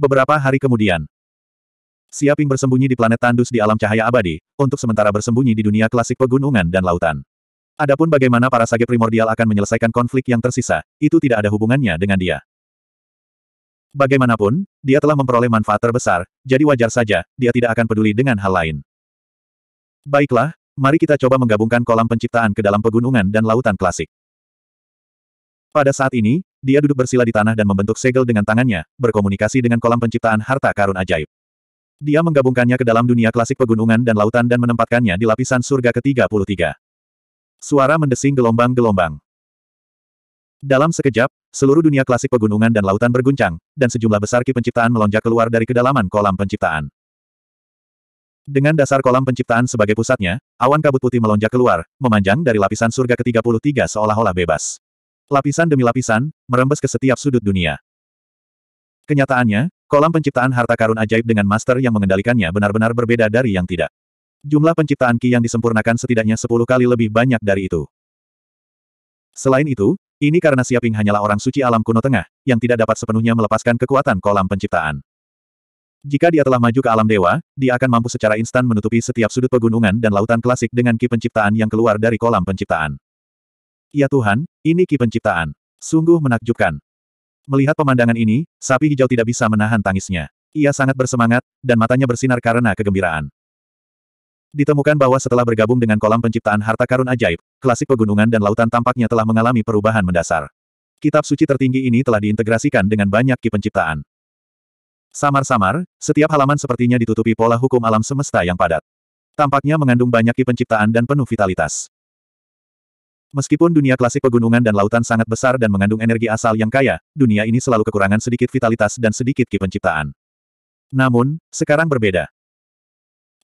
Beberapa hari kemudian, Siaping bersembunyi di planet Tandus di alam cahaya abadi, untuk sementara bersembunyi di dunia klasik pegunungan dan lautan. Adapun bagaimana para sage primordial akan menyelesaikan konflik yang tersisa, itu tidak ada hubungannya dengan dia. Bagaimanapun, dia telah memperoleh manfaat terbesar, jadi wajar saja, dia tidak akan peduli dengan hal lain. Baiklah, mari kita coba menggabungkan kolam penciptaan ke dalam pegunungan dan lautan klasik. Pada saat ini, dia duduk bersila di tanah dan membentuk segel dengan tangannya, berkomunikasi dengan kolam penciptaan harta karun ajaib. Dia menggabungkannya ke dalam dunia klasik pegunungan dan lautan dan menempatkannya di lapisan surga ke-33. Suara mendesing gelombang-gelombang. Dalam sekejap, seluruh dunia klasik pegunungan dan lautan berguncang, dan sejumlah besar ki penciptaan melonjak keluar dari kedalaman kolam penciptaan. Dengan dasar kolam penciptaan sebagai pusatnya, awan kabut putih melonjak keluar, memanjang dari lapisan surga ke-33 seolah-olah bebas. Lapisan demi lapisan, merembes ke setiap sudut dunia. Kenyataannya, kolam penciptaan harta karun ajaib dengan master yang mengendalikannya benar-benar berbeda dari yang tidak. Jumlah penciptaan Ki yang disempurnakan setidaknya 10 kali lebih banyak dari itu. Selain itu, ini karena Siaping hanyalah orang suci alam kuno tengah, yang tidak dapat sepenuhnya melepaskan kekuatan kolam penciptaan. Jika dia telah maju ke alam dewa, dia akan mampu secara instan menutupi setiap sudut pegunungan dan lautan klasik dengan ki penciptaan yang keluar dari kolam penciptaan. Ya Tuhan, ini ki penciptaan. Sungguh menakjubkan. Melihat pemandangan ini, sapi hijau tidak bisa menahan tangisnya. Ia sangat bersemangat, dan matanya bersinar karena kegembiraan. Ditemukan bahwa setelah bergabung dengan kolam penciptaan harta karun ajaib, klasik pegunungan dan lautan tampaknya telah mengalami perubahan mendasar. Kitab suci tertinggi ini telah diintegrasikan dengan banyak ki penciptaan. Samar-samar, setiap halaman sepertinya ditutupi pola hukum alam semesta yang padat. Tampaknya mengandung banyak ki penciptaan dan penuh vitalitas. Meskipun dunia klasik pegunungan dan lautan sangat besar dan mengandung energi asal yang kaya, dunia ini selalu kekurangan sedikit vitalitas dan sedikit ki penciptaan. Namun, sekarang berbeda.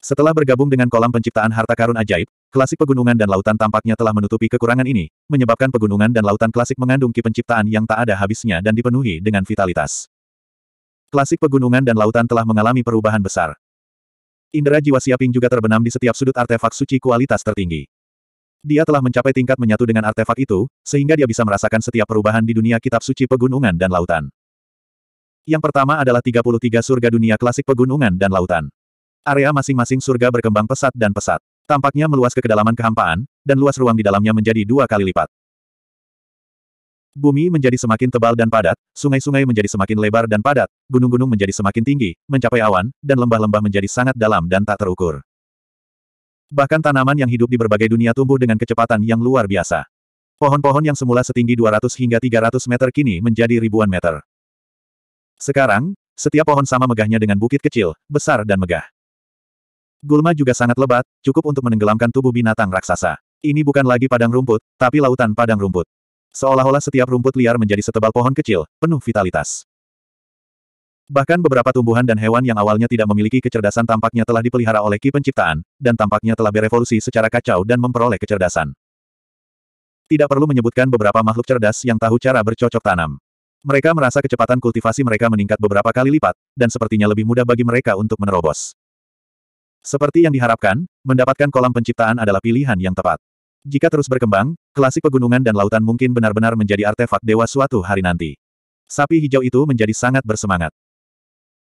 Setelah bergabung dengan kolam penciptaan harta karun ajaib, klasik pegunungan dan lautan tampaknya telah menutupi kekurangan ini, menyebabkan pegunungan dan lautan klasik mengandung ki penciptaan yang tak ada habisnya dan dipenuhi dengan vitalitas. Klasik pegunungan dan lautan telah mengalami perubahan besar. Indera jiwa Siaping juga terbenam di setiap sudut artefak suci kualitas tertinggi. Dia telah mencapai tingkat menyatu dengan artefak itu, sehingga dia bisa merasakan setiap perubahan di dunia kitab suci pegunungan dan lautan. Yang pertama adalah 33 surga dunia klasik pegunungan dan lautan. Area masing-masing surga berkembang pesat dan pesat. Tampaknya meluas ke kedalaman kehampaan, dan luas ruang di dalamnya menjadi dua kali lipat. Bumi menjadi semakin tebal dan padat, sungai-sungai menjadi semakin lebar dan padat, gunung-gunung menjadi semakin tinggi, mencapai awan, dan lembah-lembah menjadi sangat dalam dan tak terukur. Bahkan tanaman yang hidup di berbagai dunia tumbuh dengan kecepatan yang luar biasa. Pohon-pohon yang semula setinggi 200 hingga 300 meter kini menjadi ribuan meter. Sekarang, setiap pohon sama megahnya dengan bukit kecil, besar dan megah. Gulma juga sangat lebat, cukup untuk menenggelamkan tubuh binatang raksasa. Ini bukan lagi padang rumput, tapi lautan padang rumput. Seolah-olah setiap rumput liar menjadi setebal pohon kecil, penuh vitalitas. Bahkan beberapa tumbuhan dan hewan yang awalnya tidak memiliki kecerdasan tampaknya telah dipelihara oleh Ki Penciptaan, dan tampaknya telah berevolusi secara kacau dan memperoleh kecerdasan. Tidak perlu menyebutkan beberapa makhluk cerdas yang tahu cara bercocok tanam. Mereka merasa kecepatan kultivasi mereka meningkat beberapa kali lipat, dan sepertinya lebih mudah bagi mereka untuk menerobos. Seperti yang diharapkan, mendapatkan kolam penciptaan adalah pilihan yang tepat. Jika terus berkembang, klasik pegunungan dan lautan mungkin benar-benar menjadi artefak dewa suatu hari nanti. Sapi hijau itu menjadi sangat bersemangat.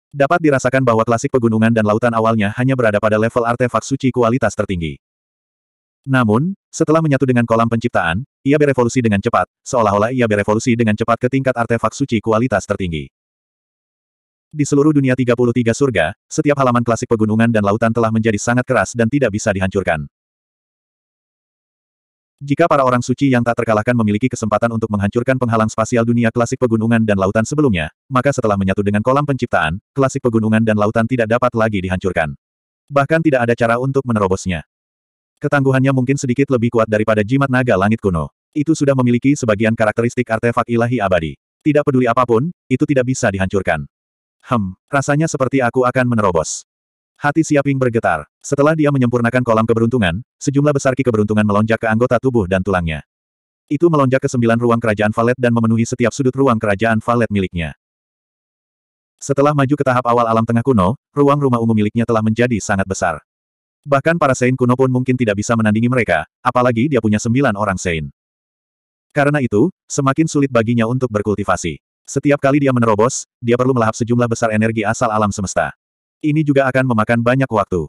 Dapat dirasakan bahwa klasik pegunungan dan lautan awalnya hanya berada pada level artefak suci kualitas tertinggi. Namun, setelah menyatu dengan kolam penciptaan, ia berevolusi dengan cepat, seolah-olah ia berevolusi dengan cepat ke tingkat artefak suci kualitas tertinggi. Di seluruh dunia 33 surga, setiap halaman klasik pegunungan dan lautan telah menjadi sangat keras dan tidak bisa dihancurkan. Jika para orang suci yang tak terkalahkan memiliki kesempatan untuk menghancurkan penghalang spasial dunia klasik pegunungan dan lautan sebelumnya, maka setelah menyatu dengan kolam penciptaan, klasik pegunungan dan lautan tidak dapat lagi dihancurkan. Bahkan tidak ada cara untuk menerobosnya. Ketangguhannya mungkin sedikit lebih kuat daripada jimat naga langit kuno. Itu sudah memiliki sebagian karakteristik artefak ilahi abadi. Tidak peduli apapun, itu tidak bisa dihancurkan. Hem, rasanya seperti aku akan menerobos. Hati Siaping bergetar. Setelah dia menyempurnakan kolam keberuntungan, sejumlah besar ki keberuntungan melonjak ke anggota tubuh dan tulangnya. Itu melonjak ke sembilan ruang kerajaan Valet dan memenuhi setiap sudut ruang kerajaan Valet miliknya. Setelah maju ke tahap awal alam tengah kuno, ruang rumah ungu miliknya telah menjadi sangat besar. Bahkan para Sein kuno pun mungkin tidak bisa menandingi mereka, apalagi dia punya sembilan orang Sein. Karena itu, semakin sulit baginya untuk berkultivasi. Setiap kali dia menerobos, dia perlu melahap sejumlah besar energi asal alam semesta ini juga akan memakan banyak waktu.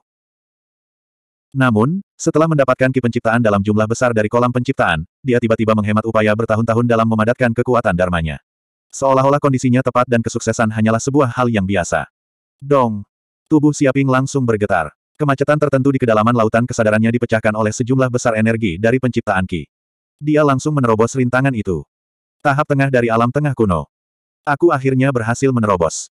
Namun, setelah mendapatkan ki penciptaan dalam jumlah besar dari kolam penciptaan, dia tiba-tiba menghemat upaya bertahun-tahun dalam memadatkan kekuatan dharmanya. Seolah-olah kondisinya tepat dan kesuksesan hanyalah sebuah hal yang biasa. Dong! Tubuh Siaping langsung bergetar. Kemacetan tertentu di kedalaman lautan kesadarannya dipecahkan oleh sejumlah besar energi dari penciptaan ki. Dia langsung menerobos rintangan itu. Tahap tengah dari alam tengah kuno. Aku akhirnya berhasil menerobos.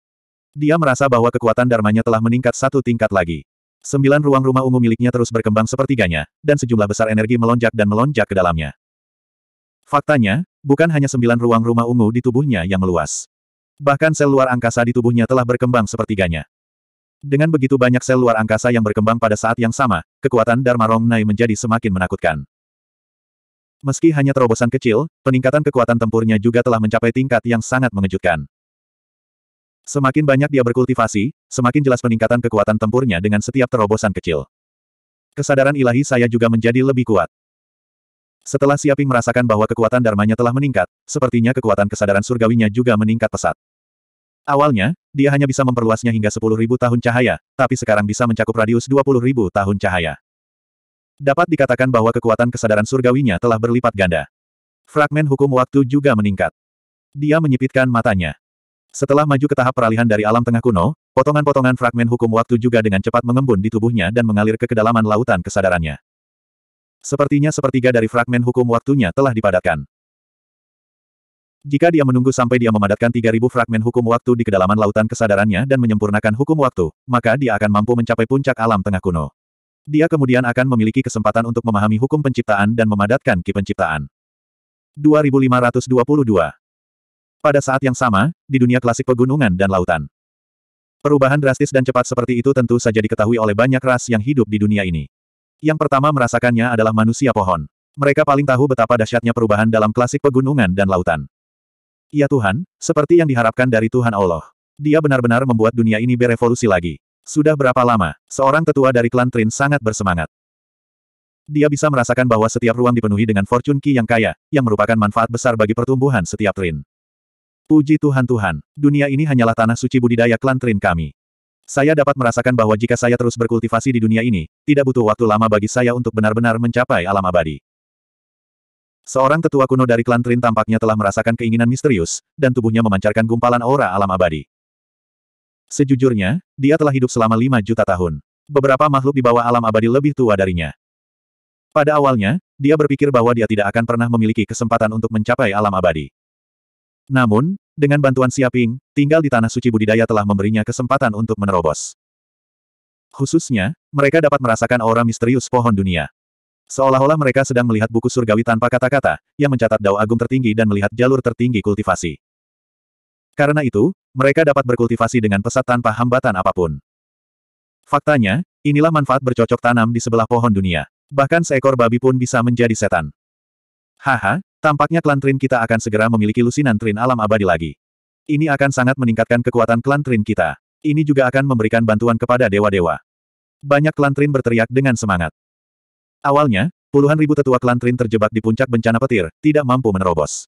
Dia merasa bahwa kekuatan dharmanya telah meningkat satu tingkat lagi. Sembilan ruang rumah ungu miliknya terus berkembang sepertiganya, dan sejumlah besar energi melonjak dan melonjak ke dalamnya. Faktanya, bukan hanya sembilan ruang rumah ungu di tubuhnya yang meluas. Bahkan sel luar angkasa di tubuhnya telah berkembang sepertiganya. Dengan begitu banyak sel luar angkasa yang berkembang pada saat yang sama, kekuatan Dharma Rongnai menjadi semakin menakutkan. Meski hanya terobosan kecil, peningkatan kekuatan tempurnya juga telah mencapai tingkat yang sangat mengejutkan. Semakin banyak dia berkultivasi, semakin jelas peningkatan kekuatan tempurnya dengan setiap terobosan kecil. Kesadaran ilahi saya juga menjadi lebih kuat. Setelah Siaping merasakan bahwa kekuatan dharmanya telah meningkat, sepertinya kekuatan kesadaran surgawinya juga meningkat pesat. Awalnya, dia hanya bisa memperluasnya hingga 10.000 tahun cahaya, tapi sekarang bisa mencakup radius 20.000 tahun cahaya. Dapat dikatakan bahwa kekuatan kesadaran surgawinya telah berlipat ganda. Fragmen hukum waktu juga meningkat. Dia menyipitkan matanya. Setelah maju ke tahap peralihan dari alam tengah kuno, potongan-potongan fragmen hukum waktu juga dengan cepat mengembun di tubuhnya dan mengalir ke kedalaman lautan kesadarannya. Sepertinya sepertiga dari fragmen hukum waktunya telah dipadatkan. Jika dia menunggu sampai dia memadatkan 3000 fragmen hukum waktu di kedalaman lautan kesadarannya dan menyempurnakan hukum waktu, maka dia akan mampu mencapai puncak alam tengah kuno. Dia kemudian akan memiliki kesempatan untuk memahami hukum penciptaan dan memadatkan ki penciptaan. 2522 pada saat yang sama, di dunia klasik pegunungan dan lautan. Perubahan drastis dan cepat seperti itu tentu saja diketahui oleh banyak ras yang hidup di dunia ini. Yang pertama merasakannya adalah manusia pohon. Mereka paling tahu betapa dahsyatnya perubahan dalam klasik pegunungan dan lautan. Ya Tuhan, seperti yang diharapkan dari Tuhan Allah. Dia benar-benar membuat dunia ini berevolusi lagi. Sudah berapa lama, seorang tetua dari klan Trin sangat bersemangat. Dia bisa merasakan bahwa setiap ruang dipenuhi dengan fortune key yang kaya, yang merupakan manfaat besar bagi pertumbuhan setiap Trin. Puji Tuhan Tuhan, dunia ini hanyalah tanah suci budidaya klan Trin kami. Saya dapat merasakan bahwa jika saya terus berkultivasi di dunia ini, tidak butuh waktu lama bagi saya untuk benar-benar mencapai alam abadi. Seorang tetua kuno dari klan Trin tampaknya telah merasakan keinginan misterius, dan tubuhnya memancarkan gumpalan aura alam abadi. Sejujurnya, dia telah hidup selama 5 juta tahun. Beberapa makhluk di bawah alam abadi lebih tua darinya. Pada awalnya, dia berpikir bahwa dia tidak akan pernah memiliki kesempatan untuk mencapai alam abadi. Namun, dengan bantuan Siaping, tinggal di tanah suci budidaya telah memberinya kesempatan untuk menerobos. Khususnya, mereka dapat merasakan aura misterius pohon dunia. Seolah-olah mereka sedang melihat buku surgawi tanpa kata-kata, yang mencatat dao agung tertinggi dan melihat jalur tertinggi kultivasi. Karena itu, mereka dapat berkultivasi dengan pesat tanpa hambatan apapun. Faktanya, inilah manfaat bercocok tanam di sebelah pohon dunia. Bahkan seekor babi pun bisa menjadi setan. Haha, Tampaknya klan Trin kita akan segera memiliki lusinan Trin alam abadi lagi. Ini akan sangat meningkatkan kekuatan klan Trin kita. Ini juga akan memberikan bantuan kepada dewa-dewa. Banyak klan Trin berteriak dengan semangat. Awalnya, puluhan ribu tetua klan Trin terjebak di puncak bencana petir, tidak mampu menerobos.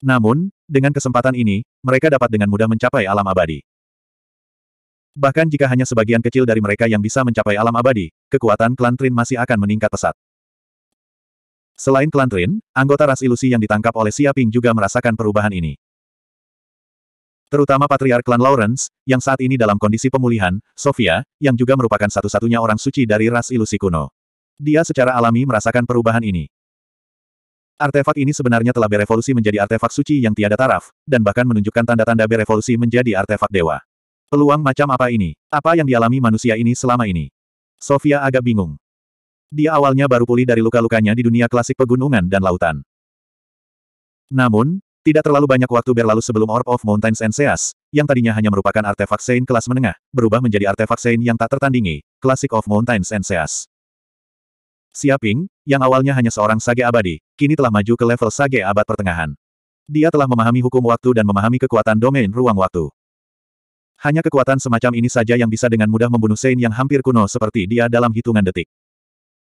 Namun, dengan kesempatan ini, mereka dapat dengan mudah mencapai alam abadi. Bahkan jika hanya sebagian kecil dari mereka yang bisa mencapai alam abadi, kekuatan klan Trin masih akan meningkat pesat. Selain klan Trin, anggota ras ilusi yang ditangkap oleh Siaping juga merasakan perubahan ini. Terutama Patriark Klan Lawrence, yang saat ini dalam kondisi pemulihan, Sofia, yang juga merupakan satu-satunya orang suci dari ras ilusi kuno. Dia secara alami merasakan perubahan ini. Artefak ini sebenarnya telah berevolusi menjadi artefak suci yang tiada taraf, dan bahkan menunjukkan tanda-tanda berevolusi menjadi artefak dewa. Peluang macam apa ini? Apa yang dialami manusia ini selama ini? Sofia agak bingung. Dia awalnya baru pulih dari luka-lukanya di dunia klasik pegunungan dan lautan. Namun, tidak terlalu banyak waktu berlalu sebelum Orb of Mountains and Seas, yang tadinya hanya merupakan artefak Sein kelas menengah, berubah menjadi artefak Sein yang tak tertandingi, Classic of Mountains and Seas. Siaping, yang awalnya hanya seorang sage abadi, kini telah maju ke level sage abad pertengahan. Dia telah memahami hukum waktu dan memahami kekuatan domain ruang waktu. Hanya kekuatan semacam ini saja yang bisa dengan mudah membunuh Sein yang hampir kuno seperti dia dalam hitungan detik.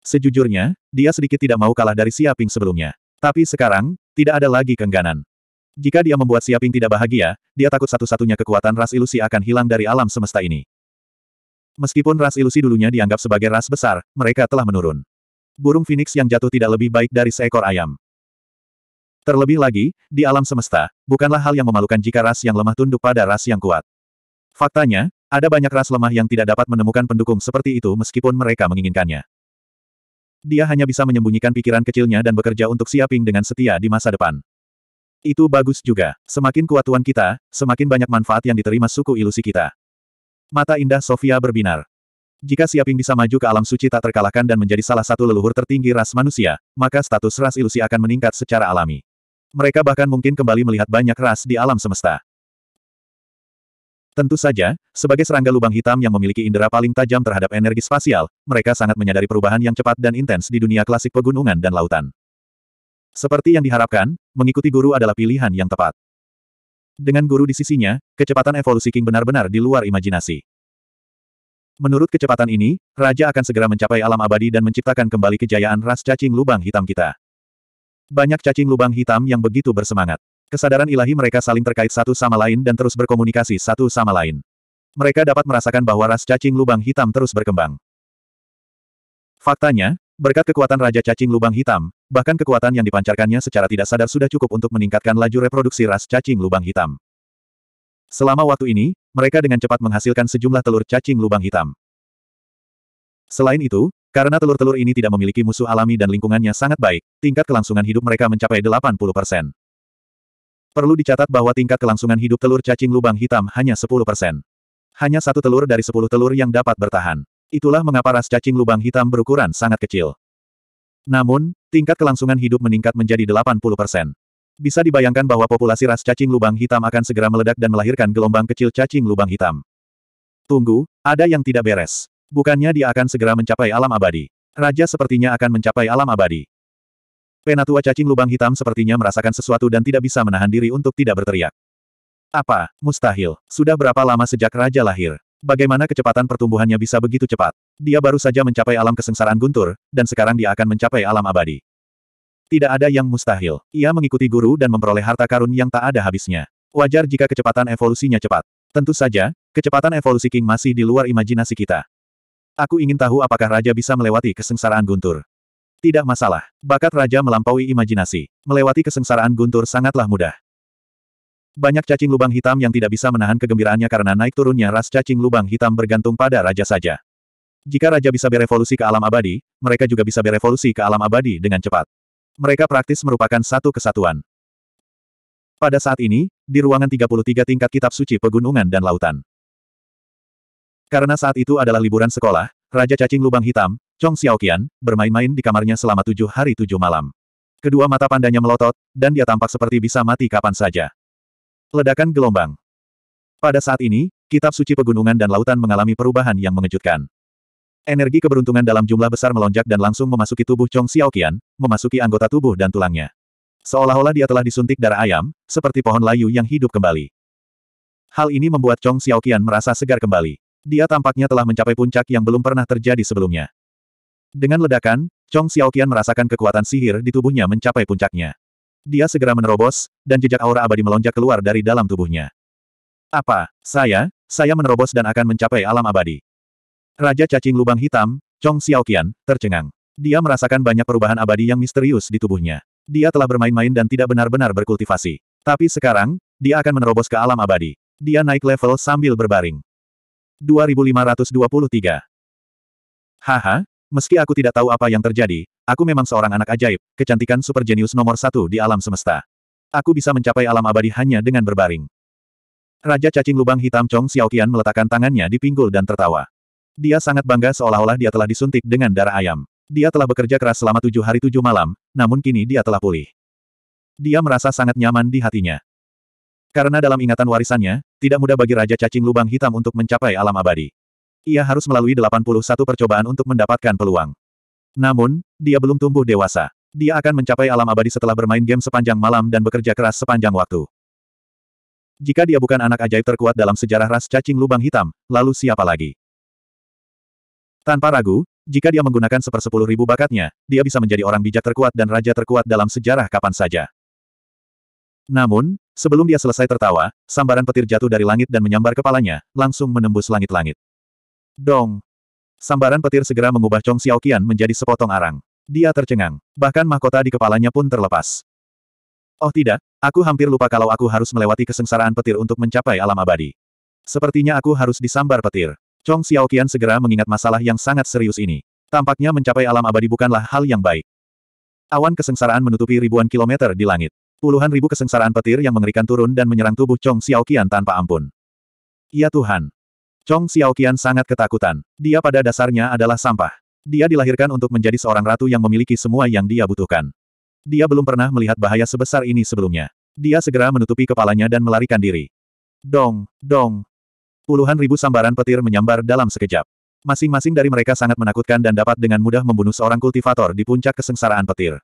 Sejujurnya, dia sedikit tidak mau kalah dari Siaping sebelumnya. Tapi sekarang, tidak ada lagi kengganan. Jika dia membuat Siaping tidak bahagia, dia takut satu-satunya kekuatan ras ilusi akan hilang dari alam semesta ini. Meskipun ras ilusi dulunya dianggap sebagai ras besar, mereka telah menurun. Burung Phoenix yang jatuh tidak lebih baik dari seekor ayam. Terlebih lagi, di alam semesta, bukanlah hal yang memalukan jika ras yang lemah tunduk pada ras yang kuat. Faktanya, ada banyak ras lemah yang tidak dapat menemukan pendukung seperti itu meskipun mereka menginginkannya. Dia hanya bisa menyembunyikan pikiran kecilnya dan bekerja untuk Siaping dengan setia di masa depan. Itu bagus juga. Semakin kuat tuan kita, semakin banyak manfaat yang diterima suku ilusi kita. Mata indah Sofia berbinar. Jika Siaping bisa maju ke alam suci tak terkalahkan dan menjadi salah satu leluhur tertinggi ras manusia, maka status ras ilusi akan meningkat secara alami. Mereka bahkan mungkin kembali melihat banyak ras di alam semesta. Tentu saja, sebagai serangga lubang hitam yang memiliki indera paling tajam terhadap energi spasial, mereka sangat menyadari perubahan yang cepat dan intens di dunia klasik pegunungan dan lautan. Seperti yang diharapkan, mengikuti guru adalah pilihan yang tepat. Dengan guru di sisinya, kecepatan evolusi King benar-benar di luar imajinasi. Menurut kecepatan ini, Raja akan segera mencapai alam abadi dan menciptakan kembali kejayaan ras cacing lubang hitam kita. Banyak cacing lubang hitam yang begitu bersemangat. Kesadaran ilahi mereka saling terkait satu sama lain dan terus berkomunikasi satu sama lain. Mereka dapat merasakan bahwa ras cacing lubang hitam terus berkembang. Faktanya, berkat kekuatan Raja Cacing Lubang Hitam, bahkan kekuatan yang dipancarkannya secara tidak sadar sudah cukup untuk meningkatkan laju reproduksi ras cacing lubang hitam. Selama waktu ini, mereka dengan cepat menghasilkan sejumlah telur cacing lubang hitam. Selain itu, karena telur-telur ini tidak memiliki musuh alami dan lingkungannya sangat baik, tingkat kelangsungan hidup mereka mencapai 80%. Perlu dicatat bahwa tingkat kelangsungan hidup telur cacing lubang hitam hanya 10%. Hanya satu telur dari 10 telur yang dapat bertahan. Itulah mengapa ras cacing lubang hitam berukuran sangat kecil. Namun, tingkat kelangsungan hidup meningkat menjadi 80%. Bisa dibayangkan bahwa populasi ras cacing lubang hitam akan segera meledak dan melahirkan gelombang kecil cacing lubang hitam. Tunggu, ada yang tidak beres. Bukannya dia akan segera mencapai alam abadi. Raja sepertinya akan mencapai alam abadi. Penatua cacing lubang hitam sepertinya merasakan sesuatu dan tidak bisa menahan diri untuk tidak berteriak. Apa? Mustahil. Sudah berapa lama sejak Raja lahir? Bagaimana kecepatan pertumbuhannya bisa begitu cepat? Dia baru saja mencapai alam kesengsaraan guntur, dan sekarang dia akan mencapai alam abadi. Tidak ada yang mustahil. Ia mengikuti guru dan memperoleh harta karun yang tak ada habisnya. Wajar jika kecepatan evolusinya cepat. Tentu saja, kecepatan evolusi King masih di luar imajinasi kita. Aku ingin tahu apakah Raja bisa melewati kesengsaraan guntur. Tidak masalah, bakat raja melampaui imajinasi. Melewati kesengsaraan guntur sangatlah mudah. Banyak cacing lubang hitam yang tidak bisa menahan kegembiraannya karena naik turunnya ras cacing lubang hitam bergantung pada raja saja. Jika raja bisa berevolusi ke alam abadi, mereka juga bisa berevolusi ke alam abadi dengan cepat. Mereka praktis merupakan satu kesatuan. Pada saat ini, di ruangan 33 tingkat kitab suci pegunungan dan lautan. Karena saat itu adalah liburan sekolah, Raja Cacing Lubang Hitam, Chong Xiaoqian, bermain-main di kamarnya selama tujuh hari tujuh malam. Kedua mata pandanya melotot, dan dia tampak seperti bisa mati kapan saja. Ledakan gelombang. Pada saat ini, kitab suci pegunungan dan lautan mengalami perubahan yang mengejutkan. Energi keberuntungan dalam jumlah besar melonjak dan langsung memasuki tubuh Chong Xiaoqian, memasuki anggota tubuh dan tulangnya. Seolah-olah dia telah disuntik darah ayam, seperti pohon layu yang hidup kembali. Hal ini membuat Chong Xiaoqian merasa segar kembali. Dia tampaknya telah mencapai puncak yang belum pernah terjadi sebelumnya. Dengan ledakan, Chong Xiaoqian merasakan kekuatan sihir di tubuhnya mencapai puncaknya. Dia segera menerobos, dan jejak aura abadi melonjak keluar dari dalam tubuhnya. Apa? Saya? Saya menerobos dan akan mencapai alam abadi. Raja cacing lubang hitam, Chong Xiaoqian, tercengang. Dia merasakan banyak perubahan abadi yang misterius di tubuhnya. Dia telah bermain-main dan tidak benar-benar berkultivasi. Tapi sekarang, dia akan menerobos ke alam abadi. Dia naik level sambil berbaring. 2523 Haha, Meski aku tidak tahu apa yang terjadi, aku memang seorang anak ajaib, kecantikan super jenius nomor satu di alam semesta. Aku bisa mencapai alam abadi hanya dengan berbaring. Raja cacing lubang hitam Chong Xiaoqian meletakkan tangannya di pinggul dan tertawa. Dia sangat bangga seolah-olah dia telah disuntik dengan darah ayam. Dia telah bekerja keras selama tujuh hari tujuh malam, namun kini dia telah pulih. Dia merasa sangat nyaman di hatinya. Karena dalam ingatan warisannya, tidak mudah bagi Raja Cacing Lubang Hitam untuk mencapai alam abadi ia harus melalui 81 percobaan untuk mendapatkan peluang. Namun, dia belum tumbuh dewasa. Dia akan mencapai alam abadi setelah bermain game sepanjang malam dan bekerja keras sepanjang waktu. Jika dia bukan anak ajaib terkuat dalam sejarah ras cacing lubang hitam, lalu siapa lagi? Tanpa ragu, jika dia menggunakan sepersepuluh ribu bakatnya, dia bisa menjadi orang bijak terkuat dan raja terkuat dalam sejarah kapan saja. Namun, sebelum dia selesai tertawa, sambaran petir jatuh dari langit dan menyambar kepalanya, langsung menembus langit-langit. Dong! Sambaran petir segera mengubah Chong Xiaoqian menjadi sepotong arang. Dia tercengang. Bahkan mahkota di kepalanya pun terlepas. Oh tidak, aku hampir lupa kalau aku harus melewati kesengsaraan petir untuk mencapai alam abadi. Sepertinya aku harus disambar petir. Chong Xiaoqian segera mengingat masalah yang sangat serius ini. Tampaknya mencapai alam abadi bukanlah hal yang baik. Awan kesengsaraan menutupi ribuan kilometer di langit. Puluhan ribu kesengsaraan petir yang mengerikan turun dan menyerang tubuh Chong Xiaoqian tanpa ampun. Ya Tuhan, Chong Xiaoqian sangat ketakutan. Dia pada dasarnya adalah sampah. Dia dilahirkan untuk menjadi seorang ratu yang memiliki semua yang dia butuhkan. Dia belum pernah melihat bahaya sebesar ini sebelumnya. Dia segera menutupi kepalanya dan melarikan diri. Dong, dong. Puluhan ribu sambaran petir menyambar dalam sekejap. Masing-masing dari mereka sangat menakutkan dan dapat dengan mudah membunuh seorang kultivator di puncak kesengsaraan petir.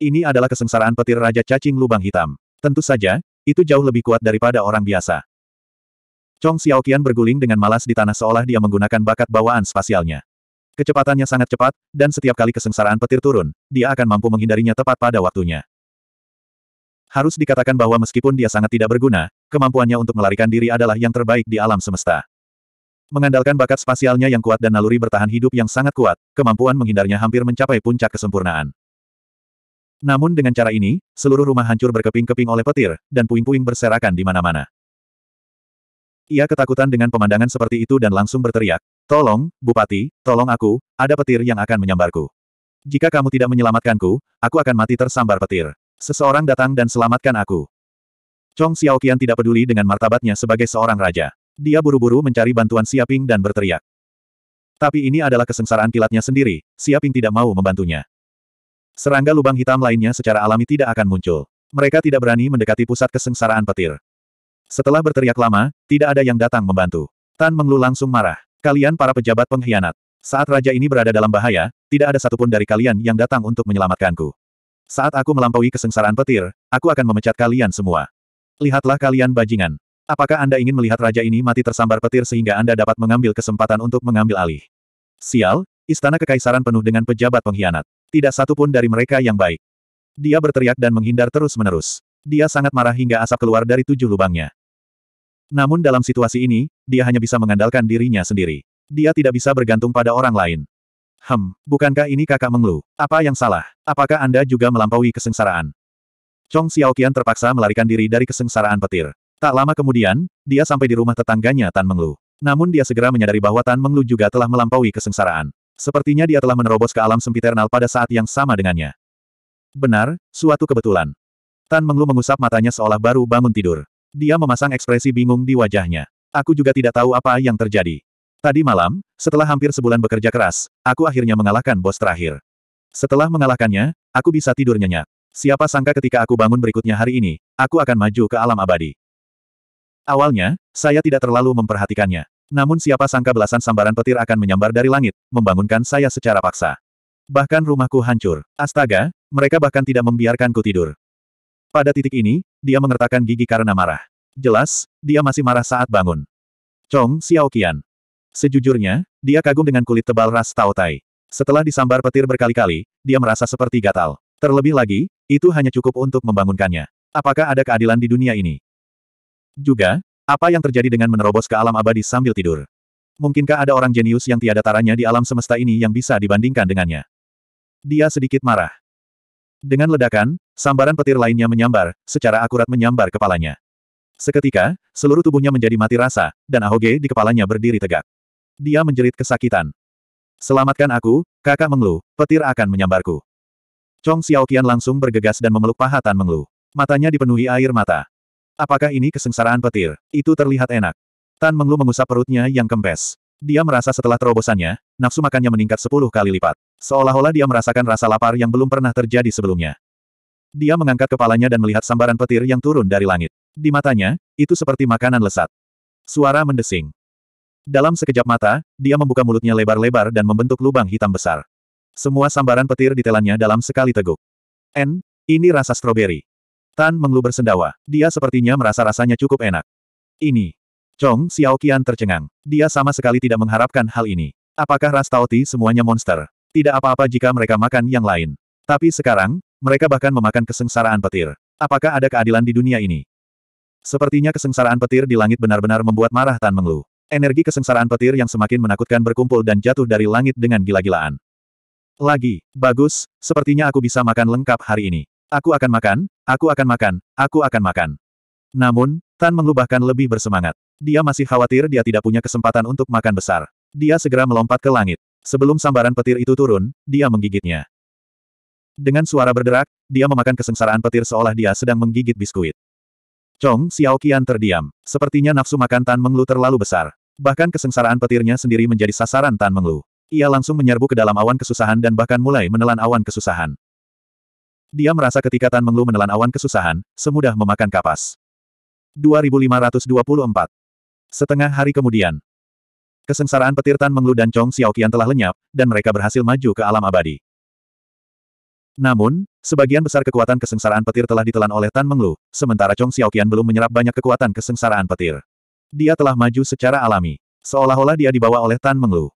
Ini adalah kesengsaraan petir Raja Cacing Lubang Hitam. Tentu saja, itu jauh lebih kuat daripada orang biasa. Chong Xiaoqian berguling dengan malas di tanah seolah dia menggunakan bakat bawaan spasialnya. Kecepatannya sangat cepat, dan setiap kali kesengsaraan petir turun, dia akan mampu menghindarinya tepat pada waktunya. Harus dikatakan bahwa meskipun dia sangat tidak berguna, kemampuannya untuk melarikan diri adalah yang terbaik di alam semesta. Mengandalkan bakat spasialnya yang kuat dan naluri bertahan hidup yang sangat kuat, kemampuan menghindarnya hampir mencapai puncak kesempurnaan. Namun dengan cara ini, seluruh rumah hancur berkeping-keping oleh petir, dan puing-puing berserakan di mana-mana. Ia ketakutan dengan pemandangan seperti itu dan langsung berteriak, Tolong, Bupati, tolong aku, ada petir yang akan menyambarku. Jika kamu tidak menyelamatkanku, aku akan mati tersambar petir. Seseorang datang dan selamatkan aku. Chong Xiaoqian tidak peduli dengan martabatnya sebagai seorang raja. Dia buru-buru mencari bantuan Siaping dan berteriak. Tapi ini adalah kesengsaraan kilatnya sendiri, Siaping tidak mau membantunya. Serangga lubang hitam lainnya secara alami tidak akan muncul. Mereka tidak berani mendekati pusat kesengsaraan petir. Setelah berteriak lama, tidak ada yang datang membantu. Tan Menglu langsung marah. Kalian para pejabat pengkhianat. Saat raja ini berada dalam bahaya, tidak ada satupun dari kalian yang datang untuk menyelamatkanku. Saat aku melampaui kesengsaraan petir, aku akan memecat kalian semua. Lihatlah kalian bajingan. Apakah Anda ingin melihat raja ini mati tersambar petir sehingga Anda dapat mengambil kesempatan untuk mengambil alih? Sial, istana kekaisaran penuh dengan pejabat pengkhianat. Tidak satupun dari mereka yang baik. Dia berteriak dan menghindar terus-menerus. Dia sangat marah hingga asap keluar dari tujuh lubangnya. Namun dalam situasi ini, dia hanya bisa mengandalkan dirinya sendiri. Dia tidak bisa bergantung pada orang lain. Hem, bukankah ini kakak Menglu? Apa yang salah? Apakah Anda juga melampaui kesengsaraan? Chong Xiaoqian terpaksa melarikan diri dari kesengsaraan petir. Tak lama kemudian, dia sampai di rumah tetangganya Tan Menglu. Namun dia segera menyadari bahwa Tan Menglu juga telah melampaui kesengsaraan. Sepertinya dia telah menerobos ke alam sempiternal pada saat yang sama dengannya. Benar, suatu kebetulan. Tan Menglu mengusap matanya seolah baru bangun tidur. Dia memasang ekspresi bingung di wajahnya. Aku juga tidak tahu apa yang terjadi. Tadi malam, setelah hampir sebulan bekerja keras, aku akhirnya mengalahkan bos terakhir. Setelah mengalahkannya, aku bisa tidur nyenyak. Siapa sangka ketika aku bangun berikutnya hari ini, aku akan maju ke alam abadi. Awalnya, saya tidak terlalu memperhatikannya. Namun siapa sangka belasan sambaran petir akan menyambar dari langit, membangunkan saya secara paksa. Bahkan rumahku hancur. Astaga, mereka bahkan tidak membiarkanku tidur. Pada titik ini, dia mengertakkan gigi karena marah. Jelas, dia masih marah saat bangun. Chong Xiaoqian. Sejujurnya, dia kagum dengan kulit tebal ras Tao Tai. Setelah disambar petir berkali-kali, dia merasa seperti gatal. Terlebih lagi, itu hanya cukup untuk membangunkannya. Apakah ada keadilan di dunia ini? Juga, apa yang terjadi dengan menerobos ke alam abadi sambil tidur? Mungkinkah ada orang jenius yang tiada taranya di alam semesta ini yang bisa dibandingkan dengannya? Dia sedikit marah. Dengan ledakan, sambaran petir lainnya menyambar, secara akurat menyambar kepalanya. Seketika, seluruh tubuhnya menjadi mati rasa, dan Ahoge di kepalanya berdiri tegak. Dia menjerit kesakitan. Selamatkan aku, kakak mengeluh, petir akan menyambarku. Chong Xiaoqian langsung bergegas dan memeluk pahatan Tan Menglu. Matanya dipenuhi air mata. Apakah ini kesengsaraan petir? Itu terlihat enak. Tan Menglu mengusap perutnya yang kempes. Dia merasa setelah terobosannya, nafsu makannya meningkat sepuluh kali lipat. Seolah-olah dia merasakan rasa lapar yang belum pernah terjadi sebelumnya. Dia mengangkat kepalanya dan melihat sambaran petir yang turun dari langit. Di matanya, itu seperti makanan lesat. Suara mendesing. Dalam sekejap mata, dia membuka mulutnya lebar-lebar dan membentuk lubang hitam besar. Semua sambaran petir ditelannya dalam sekali teguk. N, ini rasa stroberi. Tan mengelu bersendawa. Dia sepertinya merasa rasanya cukup enak. Ini, Chong Xiaoqian tercengang. Dia sama sekali tidak mengharapkan hal ini. Apakah ras Ti semuanya monster? Tidak apa-apa jika mereka makan yang lain. Tapi sekarang, mereka bahkan memakan kesengsaraan petir. Apakah ada keadilan di dunia ini? Sepertinya kesengsaraan petir di langit benar-benar membuat marah Tan Menglu. Energi kesengsaraan petir yang semakin menakutkan berkumpul dan jatuh dari langit dengan gila-gilaan. Lagi, bagus, sepertinya aku bisa makan lengkap hari ini. Aku akan makan, aku akan makan, aku akan makan. Namun, Tan Menglu bahkan lebih bersemangat. Dia masih khawatir dia tidak punya kesempatan untuk makan besar. Dia segera melompat ke langit. Sebelum sambaran petir itu turun, dia menggigitnya. Dengan suara berderak, dia memakan kesengsaraan petir seolah dia sedang menggigit biskuit. Chong Xiaoqian terdiam. Sepertinya nafsu makan Tan Menglu terlalu besar. Bahkan kesengsaraan petirnya sendiri menjadi sasaran Tan Menglu. Ia langsung menyerbu ke dalam awan kesusahan dan bahkan mulai menelan awan kesusahan. Dia merasa ketika Tan Menglu menelan awan kesusahan, semudah memakan kapas. 2524 Setengah hari kemudian, kesengsaraan petir Tan Menglu dan Chong Xiaoqian telah lenyap, dan mereka berhasil maju ke alam abadi. Namun, sebagian besar kekuatan kesengsaraan petir telah ditelan oleh Tan Menglu, sementara Chong Xiaoqian belum menyerap banyak kekuatan kesengsaraan petir. Dia telah maju secara alami, seolah-olah dia dibawa oleh Tan Menglu.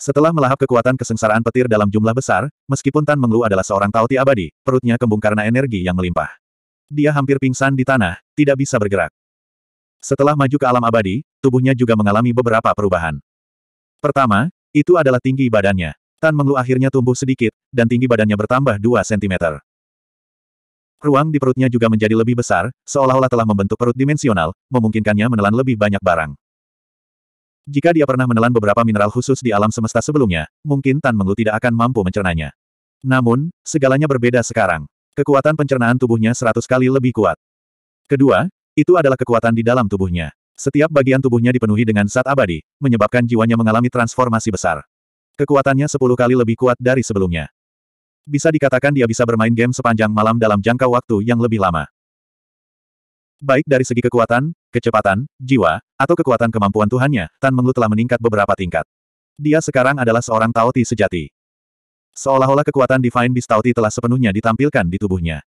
Setelah melahap kekuatan kesengsaraan petir dalam jumlah besar, meskipun Tan Menglu adalah seorang Tauti abadi, perutnya kembung karena energi yang melimpah. Dia hampir pingsan di tanah, tidak bisa bergerak. Setelah maju ke alam abadi, tubuhnya juga mengalami beberapa perubahan. Pertama, itu adalah tinggi badannya. Tan Menglu akhirnya tumbuh sedikit, dan tinggi badannya bertambah 2 cm. Ruang di perutnya juga menjadi lebih besar, seolah-olah telah membentuk perut dimensional, memungkinkannya menelan lebih banyak barang. Jika dia pernah menelan beberapa mineral khusus di alam semesta sebelumnya, mungkin Tan Menglu tidak akan mampu mencernanya. Namun, segalanya berbeda sekarang. Kekuatan pencernaan tubuhnya seratus kali lebih kuat. Kedua, itu adalah kekuatan di dalam tubuhnya. Setiap bagian tubuhnya dipenuhi dengan zat abadi, menyebabkan jiwanya mengalami transformasi besar. Kekuatannya sepuluh kali lebih kuat dari sebelumnya. Bisa dikatakan dia bisa bermain game sepanjang malam dalam jangka waktu yang lebih lama. Baik dari segi kekuatan, kecepatan, jiwa, atau kekuatan kemampuan Tuhannya, Tan Menglu telah meningkat beberapa tingkat. Dia sekarang adalah seorang Tao Ti sejati. Seolah-olah kekuatan Divine Beast Ti telah sepenuhnya ditampilkan di tubuhnya.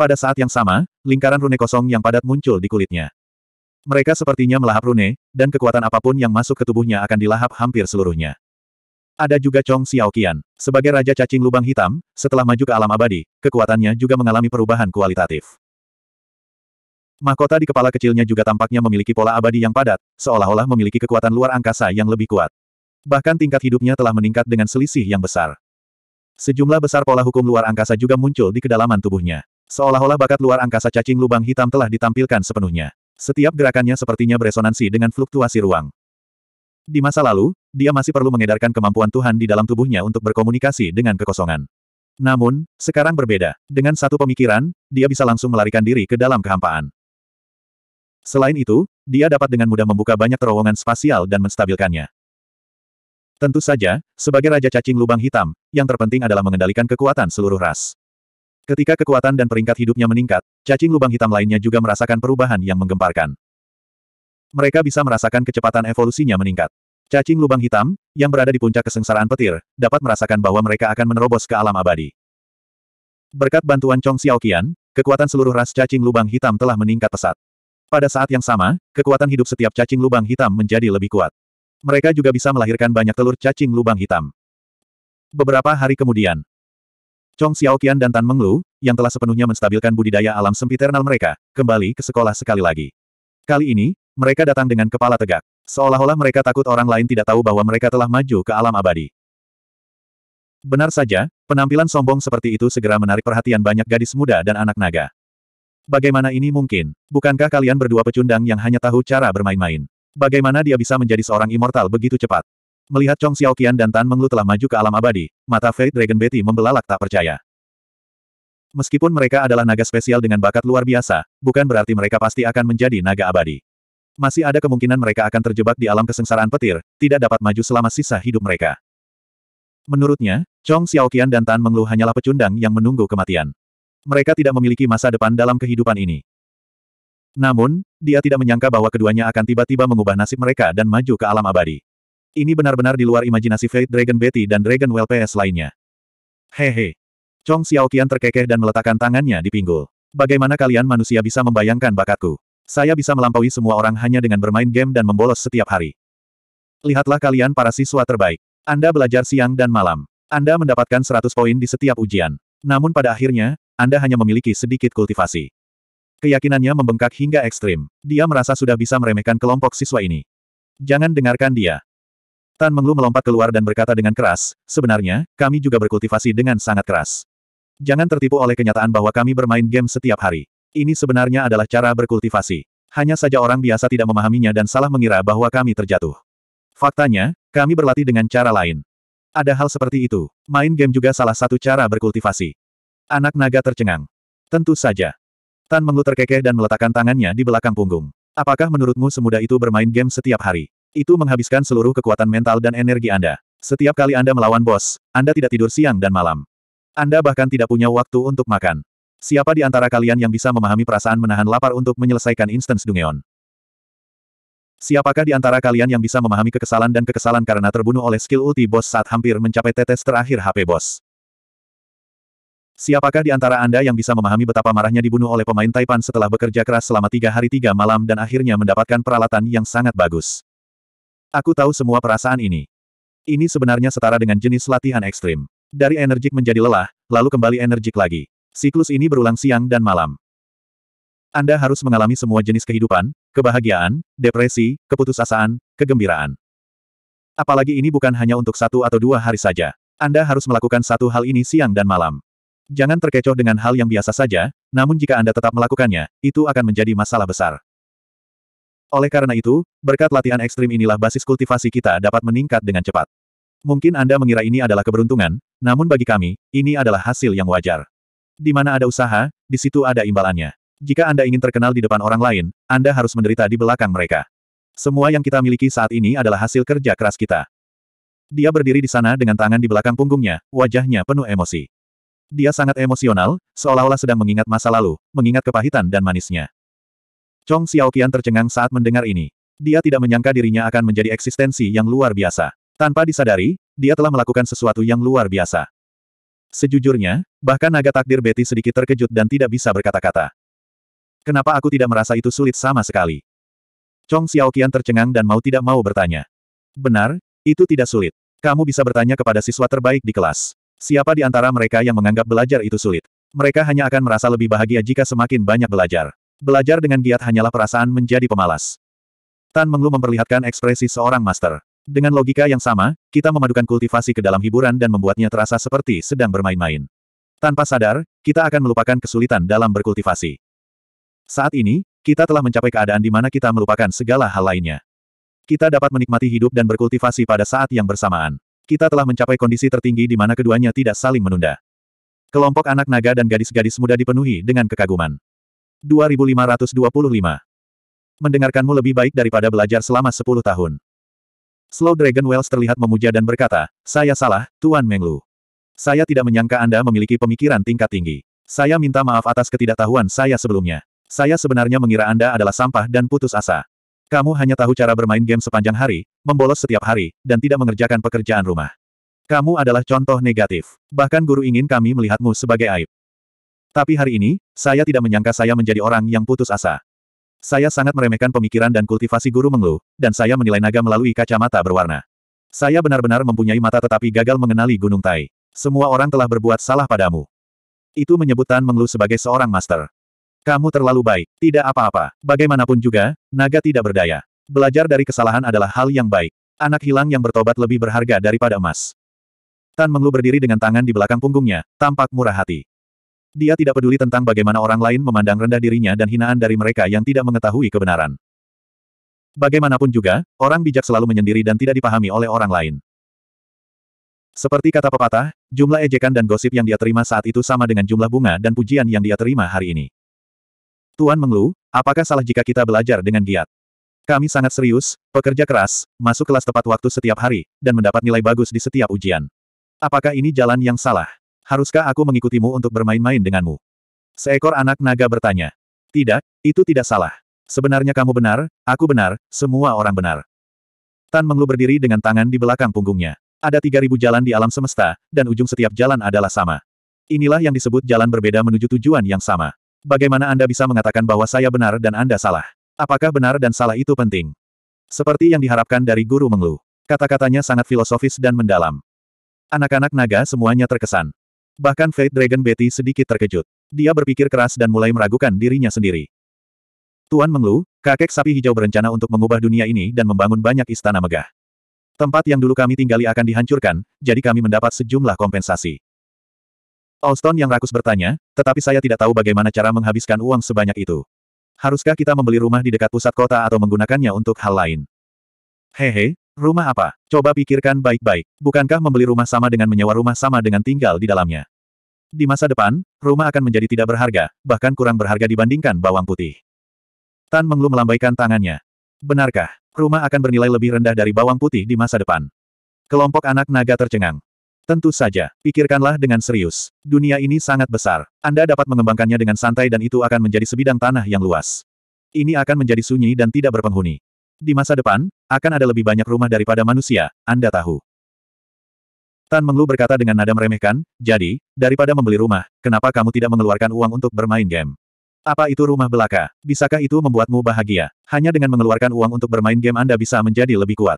Pada saat yang sama, lingkaran rune kosong yang padat muncul di kulitnya. Mereka sepertinya melahap rune, dan kekuatan apapun yang masuk ke tubuhnya akan dilahap hampir seluruhnya. Ada juga Chong Xiaoqian. Sebagai Raja Cacing Lubang Hitam, setelah maju ke alam abadi, kekuatannya juga mengalami perubahan kualitatif. Mahkota di kepala kecilnya juga tampaknya memiliki pola abadi yang padat, seolah-olah memiliki kekuatan luar angkasa yang lebih kuat. Bahkan tingkat hidupnya telah meningkat dengan selisih yang besar. Sejumlah besar pola hukum luar angkasa juga muncul di kedalaman tubuhnya. Seolah-olah bakat luar angkasa cacing lubang hitam telah ditampilkan sepenuhnya. Setiap gerakannya sepertinya beresonansi dengan fluktuasi ruang. Di masa lalu, dia masih perlu mengedarkan kemampuan Tuhan di dalam tubuhnya untuk berkomunikasi dengan kekosongan. Namun, sekarang berbeda. Dengan satu pemikiran, dia bisa langsung melarikan diri ke dalam kehampaan. Selain itu, dia dapat dengan mudah membuka banyak terowongan spasial dan menstabilkannya. Tentu saja, sebagai Raja Cacing Lubang Hitam, yang terpenting adalah mengendalikan kekuatan seluruh ras. Ketika kekuatan dan peringkat hidupnya meningkat, cacing lubang hitam lainnya juga merasakan perubahan yang menggemparkan. Mereka bisa merasakan kecepatan evolusinya meningkat. Cacing lubang hitam, yang berada di puncak kesengsaraan petir, dapat merasakan bahwa mereka akan menerobos ke alam abadi. Berkat bantuan Chong Xiaoqian, kekuatan seluruh ras cacing lubang hitam telah meningkat pesat. Pada saat yang sama, kekuatan hidup setiap cacing lubang hitam menjadi lebih kuat. Mereka juga bisa melahirkan banyak telur cacing lubang hitam. Beberapa hari kemudian, Chong Xiaoqian dan Tan Menglu, yang telah sepenuhnya menstabilkan budidaya alam sempiternal mereka, kembali ke sekolah sekali lagi. Kali ini, mereka datang dengan kepala tegak. Seolah-olah mereka takut orang lain tidak tahu bahwa mereka telah maju ke alam abadi. Benar saja, penampilan sombong seperti itu segera menarik perhatian banyak gadis muda dan anak naga. Bagaimana ini mungkin? Bukankah kalian berdua pecundang yang hanya tahu cara bermain-main? Bagaimana dia bisa menjadi seorang immortal begitu cepat? Melihat Chong Xiaoqian dan Tan Menglu telah maju ke alam abadi, mata Fate Dragon Betty membelalak tak percaya. Meskipun mereka adalah naga spesial dengan bakat luar biasa, bukan berarti mereka pasti akan menjadi naga abadi. Masih ada kemungkinan mereka akan terjebak di alam kesengsaraan petir, tidak dapat maju selama sisa hidup mereka. Menurutnya, Chong Xiaoqian dan Tan Menglu hanyalah pecundang yang menunggu kematian. Mereka tidak memiliki masa depan dalam kehidupan ini. Namun, dia tidak menyangka bahwa keduanya akan tiba-tiba mengubah nasib mereka dan maju ke alam abadi. Ini benar-benar di luar imajinasi Fate Dragon Betty dan Dragon Well PS lainnya. Hehe. He. Chong Xiaoqian terkekeh dan meletakkan tangannya di pinggul. Bagaimana kalian manusia bisa membayangkan bakatku? Saya bisa melampaui semua orang hanya dengan bermain game dan membolos setiap hari. Lihatlah kalian para siswa terbaik. Anda belajar siang dan malam. Anda mendapatkan 100 poin di setiap ujian. Namun pada akhirnya, Anda hanya memiliki sedikit kultivasi. Keyakinannya membengkak hingga ekstrim. Dia merasa sudah bisa meremehkan kelompok siswa ini. Jangan dengarkan dia. Tan Menglu melompat keluar dan berkata dengan keras, sebenarnya, kami juga berkultivasi dengan sangat keras. Jangan tertipu oleh kenyataan bahwa kami bermain game setiap hari. Ini sebenarnya adalah cara berkultivasi. Hanya saja orang biasa tidak memahaminya dan salah mengira bahwa kami terjatuh. Faktanya, kami berlatih dengan cara lain. Ada hal seperti itu. Main game juga salah satu cara berkultivasi. Anak naga tercengang. Tentu saja. Tan Menglu terkekeh dan meletakkan tangannya di belakang punggung. Apakah menurutmu semudah itu bermain game setiap hari? Itu menghabiskan seluruh kekuatan mental dan energi Anda. Setiap kali Anda melawan bos, Anda tidak tidur siang dan malam. Anda bahkan tidak punya waktu untuk makan. Siapa di antara kalian yang bisa memahami perasaan menahan lapar untuk menyelesaikan instance Dungeon? Siapakah di antara kalian yang bisa memahami kekesalan dan kekesalan karena terbunuh oleh skill ulti bos saat hampir mencapai tetes terakhir HP bos? Siapakah di antara Anda yang bisa memahami betapa marahnya dibunuh oleh pemain Taipan setelah bekerja keras selama tiga hari tiga malam dan akhirnya mendapatkan peralatan yang sangat bagus? Aku tahu semua perasaan ini. Ini sebenarnya setara dengan jenis latihan ekstrim. Dari energik menjadi lelah, lalu kembali energik lagi. Siklus ini berulang siang dan malam. Anda harus mengalami semua jenis kehidupan, kebahagiaan, depresi, keputusasaan, kegembiraan. Apalagi ini bukan hanya untuk satu atau dua hari saja. Anda harus melakukan satu hal ini siang dan malam. Jangan terkecoh dengan hal yang biasa saja, namun jika Anda tetap melakukannya, itu akan menjadi masalah besar. Oleh karena itu, berkat latihan ekstrim inilah basis kultivasi kita dapat meningkat dengan cepat. Mungkin Anda mengira ini adalah keberuntungan, namun bagi kami, ini adalah hasil yang wajar. Di mana ada usaha, di situ ada imbalannya. Jika Anda ingin terkenal di depan orang lain, Anda harus menderita di belakang mereka. Semua yang kita miliki saat ini adalah hasil kerja keras kita. Dia berdiri di sana dengan tangan di belakang punggungnya, wajahnya penuh emosi. Dia sangat emosional, seolah-olah sedang mengingat masa lalu, mengingat kepahitan dan manisnya. Chong Xiaoqian tercengang saat mendengar ini. Dia tidak menyangka dirinya akan menjadi eksistensi yang luar biasa. Tanpa disadari, dia telah melakukan sesuatu yang luar biasa. Sejujurnya, bahkan naga takdir Betty sedikit terkejut dan tidak bisa berkata-kata. Kenapa aku tidak merasa itu sulit sama sekali? Chong Xiaoqian tercengang dan mau tidak mau bertanya. Benar, itu tidak sulit. Kamu bisa bertanya kepada siswa terbaik di kelas. Siapa di antara mereka yang menganggap belajar itu sulit? Mereka hanya akan merasa lebih bahagia jika semakin banyak belajar. Belajar dengan giat hanyalah perasaan menjadi pemalas. Tan Menglu memperlihatkan ekspresi seorang master. Dengan logika yang sama, kita memadukan kultivasi ke dalam hiburan dan membuatnya terasa seperti sedang bermain-main. Tanpa sadar, kita akan melupakan kesulitan dalam berkultivasi. Saat ini, kita telah mencapai keadaan di mana kita melupakan segala hal lainnya. Kita dapat menikmati hidup dan berkultivasi pada saat yang bersamaan. Kita telah mencapai kondisi tertinggi di mana keduanya tidak saling menunda. Kelompok anak naga dan gadis-gadis muda dipenuhi dengan kekaguman. 2525. Mendengarkanmu lebih baik daripada belajar selama 10 tahun. Slow Dragon Wells terlihat memuja dan berkata, Saya salah, Tuan Menglu. Saya tidak menyangka Anda memiliki pemikiran tingkat tinggi. Saya minta maaf atas ketidaktahuan saya sebelumnya. Saya sebenarnya mengira Anda adalah sampah dan putus asa. Kamu hanya tahu cara bermain game sepanjang hari, membolos setiap hari, dan tidak mengerjakan pekerjaan rumah. Kamu adalah contoh negatif. Bahkan guru ingin kami melihatmu sebagai aib. Tapi hari ini, saya tidak menyangka saya menjadi orang yang putus asa. Saya sangat meremehkan pemikiran dan kultivasi guru Menglu, dan saya menilai naga melalui kacamata berwarna. Saya benar-benar mempunyai mata tetapi gagal mengenali Gunung Tai. Semua orang telah berbuat salah padamu. Itu menyebutan Menglu sebagai seorang master. Kamu terlalu baik, tidak apa-apa. Bagaimanapun juga, naga tidak berdaya. Belajar dari kesalahan adalah hal yang baik. Anak hilang yang bertobat lebih berharga daripada emas. Tan Menglu berdiri dengan tangan di belakang punggungnya, tampak murah hati. Dia tidak peduli tentang bagaimana orang lain memandang rendah dirinya dan hinaan dari mereka yang tidak mengetahui kebenaran. Bagaimanapun juga, orang bijak selalu menyendiri dan tidak dipahami oleh orang lain. Seperti kata pepatah, jumlah ejekan dan gosip yang dia terima saat itu sama dengan jumlah bunga dan pujian yang dia terima hari ini. Tuan Menglu, apakah salah jika kita belajar dengan giat? Kami sangat serius, pekerja keras, masuk kelas tepat waktu setiap hari, dan mendapat nilai bagus di setiap ujian. Apakah ini jalan yang salah? haruskah aku mengikutimu untuk bermain-main denganmu? Seekor anak naga bertanya. Tidak, itu tidak salah. Sebenarnya kamu benar, aku benar, semua orang benar. Tan Menglu berdiri dengan tangan di belakang punggungnya. Ada 3.000 jalan di alam semesta, dan ujung setiap jalan adalah sama. Inilah yang disebut jalan berbeda menuju tujuan yang sama. Bagaimana Anda bisa mengatakan bahwa saya benar dan Anda salah? Apakah benar dan salah itu penting? Seperti yang diharapkan dari Guru Menglu. Kata-katanya sangat filosofis dan mendalam. Anak-anak naga semuanya terkesan. Bahkan Fate Dragon Betty sedikit terkejut. Dia berpikir keras dan mulai meragukan dirinya sendiri. Tuan Menglu, kakek sapi hijau berencana untuk mengubah dunia ini dan membangun banyak istana megah. Tempat yang dulu kami tinggali akan dihancurkan, jadi kami mendapat sejumlah kompensasi. Alston yang rakus bertanya, tetapi saya tidak tahu bagaimana cara menghabiskan uang sebanyak itu. Haruskah kita membeli rumah di dekat pusat kota atau menggunakannya untuk hal lain? Hehe, Rumah apa? Coba pikirkan baik-baik. Bukankah membeli rumah sama dengan menyewa rumah sama dengan tinggal di dalamnya? Di masa depan, rumah akan menjadi tidak berharga, bahkan kurang berharga dibandingkan bawang putih. Tan Menglu melambaikan tangannya. Benarkah, rumah akan bernilai lebih rendah dari bawang putih di masa depan? Kelompok anak naga tercengang. Tentu saja, pikirkanlah dengan serius. Dunia ini sangat besar. Anda dapat mengembangkannya dengan santai dan itu akan menjadi sebidang tanah yang luas. Ini akan menjadi sunyi dan tidak berpenghuni. Di masa depan, akan ada lebih banyak rumah daripada manusia, Anda tahu. Tan Menglu berkata dengan nada meremehkan, jadi, daripada membeli rumah, kenapa kamu tidak mengeluarkan uang untuk bermain game? Apa itu rumah belaka? Bisakah itu membuatmu bahagia? Hanya dengan mengeluarkan uang untuk bermain game Anda bisa menjadi lebih kuat.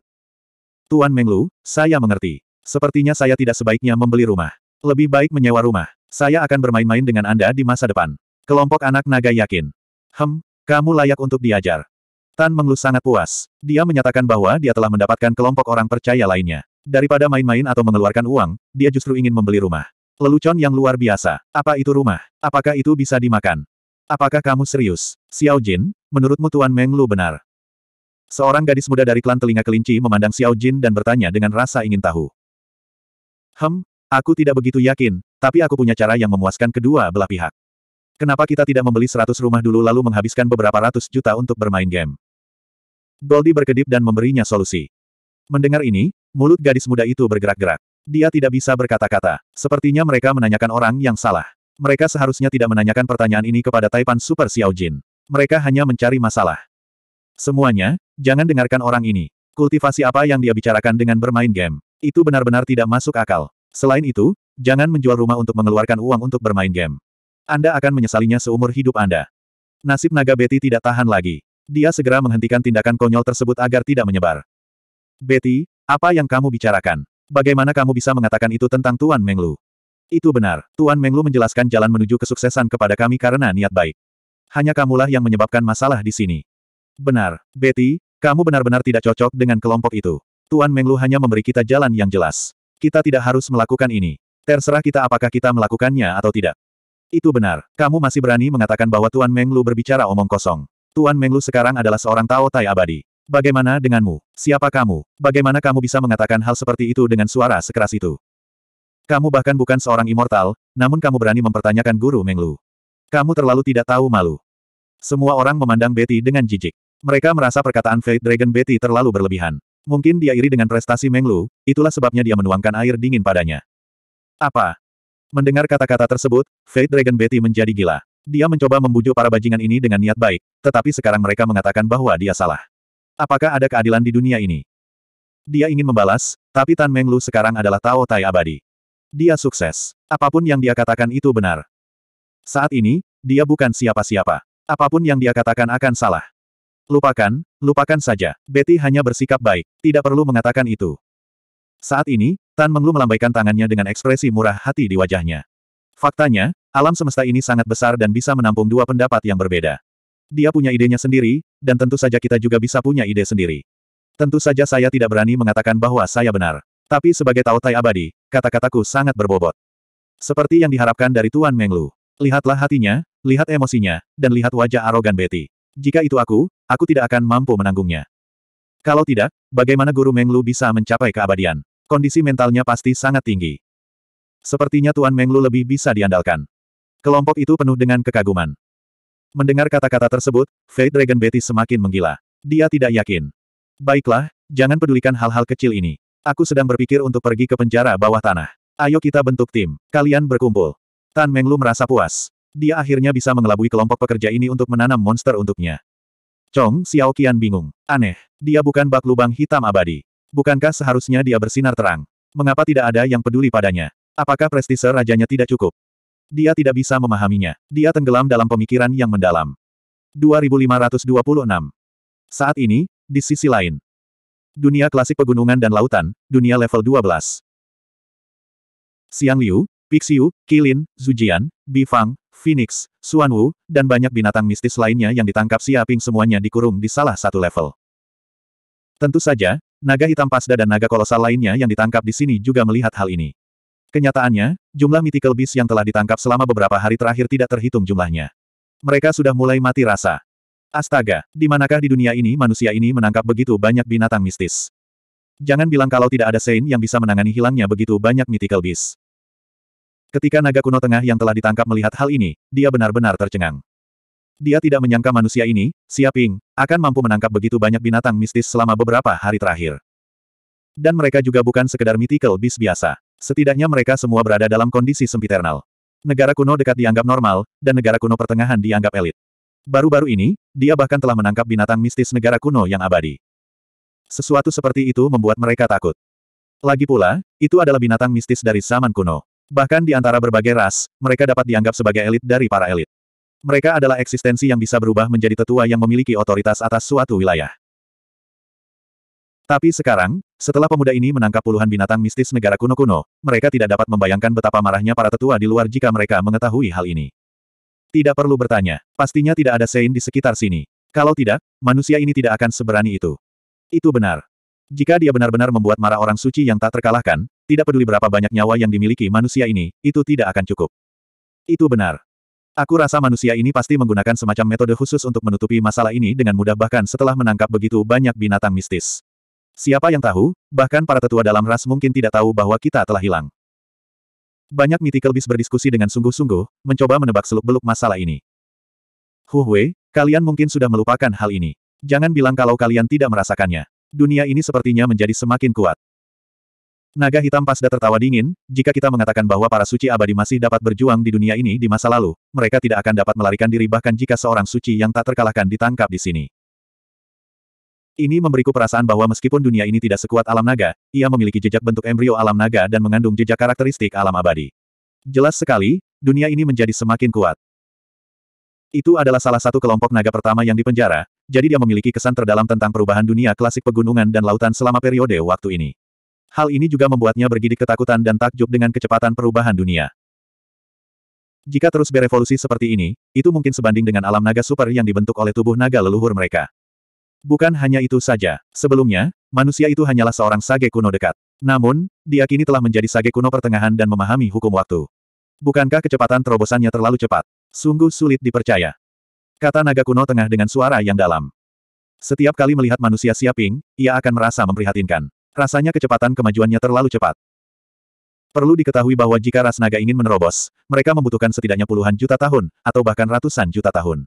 Tuan Menglu, saya mengerti. Sepertinya saya tidak sebaiknya membeli rumah. Lebih baik menyewa rumah. Saya akan bermain-main dengan Anda di masa depan. Kelompok anak naga yakin. Hem, kamu layak untuk diajar. Tan Menglu sangat puas. Dia menyatakan bahwa dia telah mendapatkan kelompok orang percaya lainnya. Daripada main-main atau mengeluarkan uang, dia justru ingin membeli rumah. Lelucon yang luar biasa. Apa itu rumah? Apakah itu bisa dimakan? Apakah kamu serius? Xiao Jin, menurutmu Tuan Menglu benar? Seorang gadis muda dari klan telinga kelinci memandang Xiao Jin dan bertanya dengan rasa ingin tahu. Hem, aku tidak begitu yakin, tapi aku punya cara yang memuaskan kedua belah pihak. Kenapa kita tidak membeli seratus rumah dulu lalu menghabiskan beberapa ratus juta untuk bermain game? Goldie berkedip dan memberinya solusi. Mendengar ini, mulut gadis muda itu bergerak-gerak. Dia tidak bisa berkata-kata. Sepertinya mereka menanyakan orang yang salah. Mereka seharusnya tidak menanyakan pertanyaan ini kepada Taipan Super Xiao Jin. Mereka hanya mencari masalah. Semuanya, jangan dengarkan orang ini. Kultivasi apa yang dia bicarakan dengan bermain game. Itu benar-benar tidak masuk akal. Selain itu, jangan menjual rumah untuk mengeluarkan uang untuk bermain game. Anda akan menyesalinya seumur hidup Anda. Nasib naga Betty tidak tahan lagi. Dia segera menghentikan tindakan konyol tersebut agar tidak menyebar. Betty, apa yang kamu bicarakan? Bagaimana kamu bisa mengatakan itu tentang Tuan Menglu? Itu benar, Tuan Menglu menjelaskan jalan menuju kesuksesan kepada kami karena niat baik. Hanya kamulah yang menyebabkan masalah di sini. Benar, Betty, kamu benar-benar tidak cocok dengan kelompok itu. Tuan Menglu hanya memberi kita jalan yang jelas. Kita tidak harus melakukan ini. Terserah kita apakah kita melakukannya atau tidak. Itu benar, kamu masih berani mengatakan bahwa Tuan Menglu berbicara omong kosong. Tuan Menglu sekarang adalah seorang Tao Tai abadi. Bagaimana denganmu? Siapa kamu? Bagaimana kamu bisa mengatakan hal seperti itu dengan suara sekeras itu? Kamu bahkan bukan seorang immortal, namun kamu berani mempertanyakan guru Menglu. Kamu terlalu tidak tahu malu. Semua orang memandang Betty dengan jijik. Mereka merasa perkataan Fate Dragon Betty terlalu berlebihan. Mungkin dia iri dengan prestasi Menglu, itulah sebabnya dia menuangkan air dingin padanya. Apa? Mendengar kata-kata tersebut, Fate Dragon Betty menjadi gila. Dia mencoba membujuk para bajingan ini dengan niat baik, tetapi sekarang mereka mengatakan bahwa dia salah. Apakah ada keadilan di dunia ini? Dia ingin membalas, tapi Tan Menglu sekarang adalah Tao Tai abadi. Dia sukses. Apapun yang dia katakan itu benar. Saat ini, dia bukan siapa-siapa. Apapun yang dia katakan akan salah. Lupakan, lupakan saja. Betty hanya bersikap baik, tidak perlu mengatakan itu. Saat ini, Tan Menglu melambaikan tangannya dengan ekspresi murah hati di wajahnya. Faktanya, Alam semesta ini sangat besar dan bisa menampung dua pendapat yang berbeda. Dia punya idenya sendiri, dan tentu saja kita juga bisa punya ide sendiri. Tentu saja saya tidak berani mengatakan bahwa saya benar. Tapi sebagai Taotai abadi, kata-kataku sangat berbobot. Seperti yang diharapkan dari Tuan Menglu. Lihatlah hatinya, lihat emosinya, dan lihat wajah arogan Betty. Jika itu aku, aku tidak akan mampu menanggungnya. Kalau tidak, bagaimana guru Menglu bisa mencapai keabadian? Kondisi mentalnya pasti sangat tinggi. Sepertinya Tuan Menglu lebih bisa diandalkan. Kelompok itu penuh dengan kekaguman. Mendengar kata-kata tersebut, Fate Dragon Betty semakin menggila. Dia tidak yakin. Baiklah, jangan pedulikan hal-hal kecil ini. Aku sedang berpikir untuk pergi ke penjara bawah tanah. Ayo kita bentuk tim. Kalian berkumpul. Tan Menglu merasa puas. Dia akhirnya bisa mengelabui kelompok pekerja ini untuk menanam monster untuknya. Chong Qian bingung. Aneh. Dia bukan bak lubang hitam abadi. Bukankah seharusnya dia bersinar terang? Mengapa tidak ada yang peduli padanya? Apakah prestise rajanya tidak cukup? Dia tidak bisa memahaminya. Dia tenggelam dalam pemikiran yang mendalam. 2526 Saat ini, di sisi lain. Dunia klasik pegunungan dan lautan, dunia level 12. Xiang Liu, Pixiu, Kilin, Zujian, Bifang, Phoenix, Suanwu, dan banyak binatang mistis lainnya yang ditangkap Siaping semuanya dikurung di salah satu level. Tentu saja, naga hitam pasda dan naga kolosal lainnya yang ditangkap di sini juga melihat hal ini. Kenyataannya, jumlah mythical beast yang telah ditangkap selama beberapa hari terakhir tidak terhitung jumlahnya. Mereka sudah mulai mati rasa. Astaga, di manakah di dunia ini manusia ini menangkap begitu banyak binatang mistis? Jangan bilang kalau tidak ada Sein yang bisa menangani hilangnya begitu banyak mythical beast. Ketika naga kuno tengah yang telah ditangkap melihat hal ini, dia benar-benar tercengang. Dia tidak menyangka manusia ini, Siaping, akan mampu menangkap begitu banyak binatang mistis selama beberapa hari terakhir. Dan mereka juga bukan sekedar mythical beast biasa. Setidaknya mereka semua berada dalam kondisi sempiternal. Negara kuno dekat dianggap normal, dan negara kuno pertengahan dianggap elit. Baru-baru ini, dia bahkan telah menangkap binatang mistis negara kuno yang abadi. Sesuatu seperti itu membuat mereka takut. Lagi pula, itu adalah binatang mistis dari zaman kuno. Bahkan di antara berbagai ras, mereka dapat dianggap sebagai elit dari para elit. Mereka adalah eksistensi yang bisa berubah menjadi tetua yang memiliki otoritas atas suatu wilayah. Tapi sekarang, setelah pemuda ini menangkap puluhan binatang mistis negara kuno-kuno, mereka tidak dapat membayangkan betapa marahnya para tetua di luar jika mereka mengetahui hal ini. Tidak perlu bertanya, pastinya tidak ada Sein di sekitar sini. Kalau tidak, manusia ini tidak akan seberani itu. Itu benar. Jika dia benar-benar membuat marah orang suci yang tak terkalahkan, tidak peduli berapa banyak nyawa yang dimiliki manusia ini, itu tidak akan cukup. Itu benar. Aku rasa manusia ini pasti menggunakan semacam metode khusus untuk menutupi masalah ini dengan mudah bahkan setelah menangkap begitu banyak binatang mistis. Siapa yang tahu, bahkan para tetua dalam ras mungkin tidak tahu bahwa kita telah hilang. Banyak mythical beast berdiskusi dengan sungguh-sungguh, mencoba menebak seluk-beluk masalah ini. Huwe, kalian mungkin sudah melupakan hal ini. Jangan bilang kalau kalian tidak merasakannya. Dunia ini sepertinya menjadi semakin kuat. Naga hitam pasda tertawa dingin, jika kita mengatakan bahwa para suci abadi masih dapat berjuang di dunia ini di masa lalu, mereka tidak akan dapat melarikan diri bahkan jika seorang suci yang tak terkalahkan ditangkap di sini. Ini memberiku perasaan bahwa meskipun dunia ini tidak sekuat alam naga, ia memiliki jejak bentuk embrio alam naga dan mengandung jejak karakteristik alam abadi. Jelas sekali, dunia ini menjadi semakin kuat. Itu adalah salah satu kelompok naga pertama yang dipenjara, jadi dia memiliki kesan terdalam tentang perubahan dunia klasik pegunungan dan lautan selama periode waktu ini. Hal ini juga membuatnya bergidik ketakutan dan takjub dengan kecepatan perubahan dunia. Jika terus berevolusi seperti ini, itu mungkin sebanding dengan alam naga super yang dibentuk oleh tubuh naga leluhur mereka. Bukan hanya itu saja, sebelumnya, manusia itu hanyalah seorang sage kuno dekat. Namun, dia kini telah menjadi sage kuno pertengahan dan memahami hukum waktu. Bukankah kecepatan terobosannya terlalu cepat? Sungguh sulit dipercaya. Kata naga kuno tengah dengan suara yang dalam. Setiap kali melihat manusia siaping, ia akan merasa memprihatinkan. Rasanya kecepatan kemajuannya terlalu cepat. Perlu diketahui bahwa jika ras naga ingin menerobos, mereka membutuhkan setidaknya puluhan juta tahun, atau bahkan ratusan juta tahun.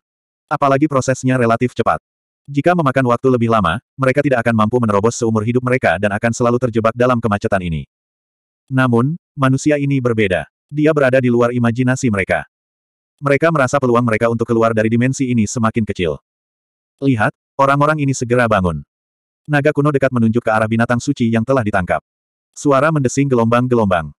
Apalagi prosesnya relatif cepat. Jika memakan waktu lebih lama, mereka tidak akan mampu menerobos seumur hidup mereka dan akan selalu terjebak dalam kemacetan ini. Namun, manusia ini berbeda. Dia berada di luar imajinasi mereka. Mereka merasa peluang mereka untuk keluar dari dimensi ini semakin kecil. Lihat, orang-orang ini segera bangun. Naga kuno dekat menunjuk ke arah binatang suci yang telah ditangkap. Suara mendesing gelombang-gelombang.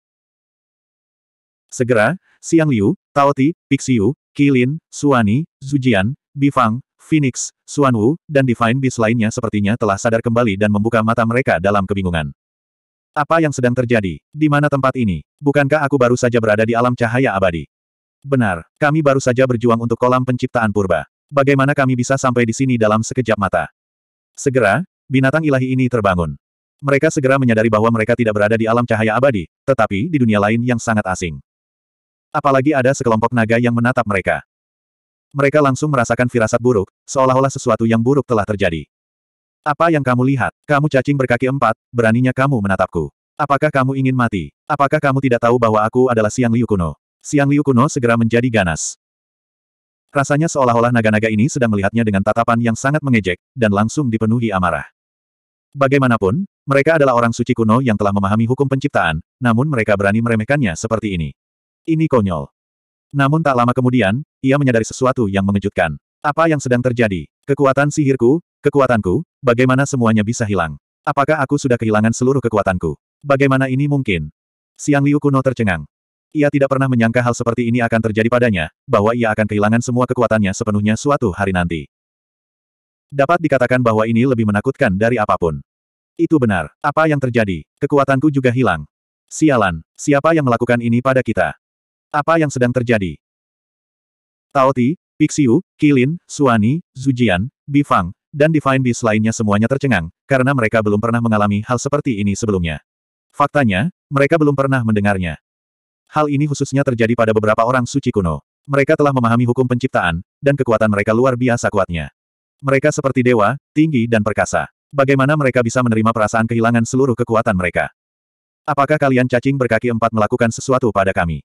Segera, Siang Liu, Tao Ti, Pixiu, Qilin, Suani, Zujian, Bifang, Phoenix, Xuan Wu, dan Divine Beast lainnya sepertinya telah sadar kembali dan membuka mata mereka dalam kebingungan. Apa yang sedang terjadi? Di mana tempat ini? Bukankah aku baru saja berada di alam cahaya abadi? Benar, kami baru saja berjuang untuk kolam penciptaan purba. Bagaimana kami bisa sampai di sini dalam sekejap mata? Segera, binatang ilahi ini terbangun. Mereka segera menyadari bahwa mereka tidak berada di alam cahaya abadi, tetapi di dunia lain yang sangat asing. Apalagi ada sekelompok naga yang menatap mereka. Mereka langsung merasakan firasat buruk, seolah-olah sesuatu yang buruk telah terjadi. Apa yang kamu lihat? Kamu cacing berkaki empat, beraninya kamu menatapku. Apakah kamu ingin mati? Apakah kamu tidak tahu bahwa aku adalah Siang Liu Kuno? Siang Liu Kuno segera menjadi ganas. Rasanya seolah-olah naga-naga ini sedang melihatnya dengan tatapan yang sangat mengejek, dan langsung dipenuhi amarah. Bagaimanapun, mereka adalah orang suci kuno yang telah memahami hukum penciptaan, namun mereka berani meremehkannya seperti ini. Ini konyol. Namun tak lama kemudian, ia menyadari sesuatu yang mengejutkan. Apa yang sedang terjadi? Kekuatan sihirku, kekuatanku, bagaimana semuanya bisa hilang? Apakah aku sudah kehilangan seluruh kekuatanku? Bagaimana ini mungkin? Siang Liu Kuno tercengang. Ia tidak pernah menyangka hal seperti ini akan terjadi padanya, bahwa ia akan kehilangan semua kekuatannya sepenuhnya suatu hari nanti. Dapat dikatakan bahwa ini lebih menakutkan dari apapun. Itu benar. Apa yang terjadi? Kekuatanku juga hilang. Sialan, siapa yang melakukan ini pada kita? Apa yang sedang terjadi? Taoti, Pixiu, Kilin, Suani, Zujian, Bifang, dan Divine Beast lainnya semuanya tercengang, karena mereka belum pernah mengalami hal seperti ini sebelumnya. Faktanya, mereka belum pernah mendengarnya. Hal ini khususnya terjadi pada beberapa orang suci kuno. Mereka telah memahami hukum penciptaan, dan kekuatan mereka luar biasa kuatnya. Mereka seperti dewa, tinggi dan perkasa. Bagaimana mereka bisa menerima perasaan kehilangan seluruh kekuatan mereka? Apakah kalian cacing berkaki empat melakukan sesuatu pada kami?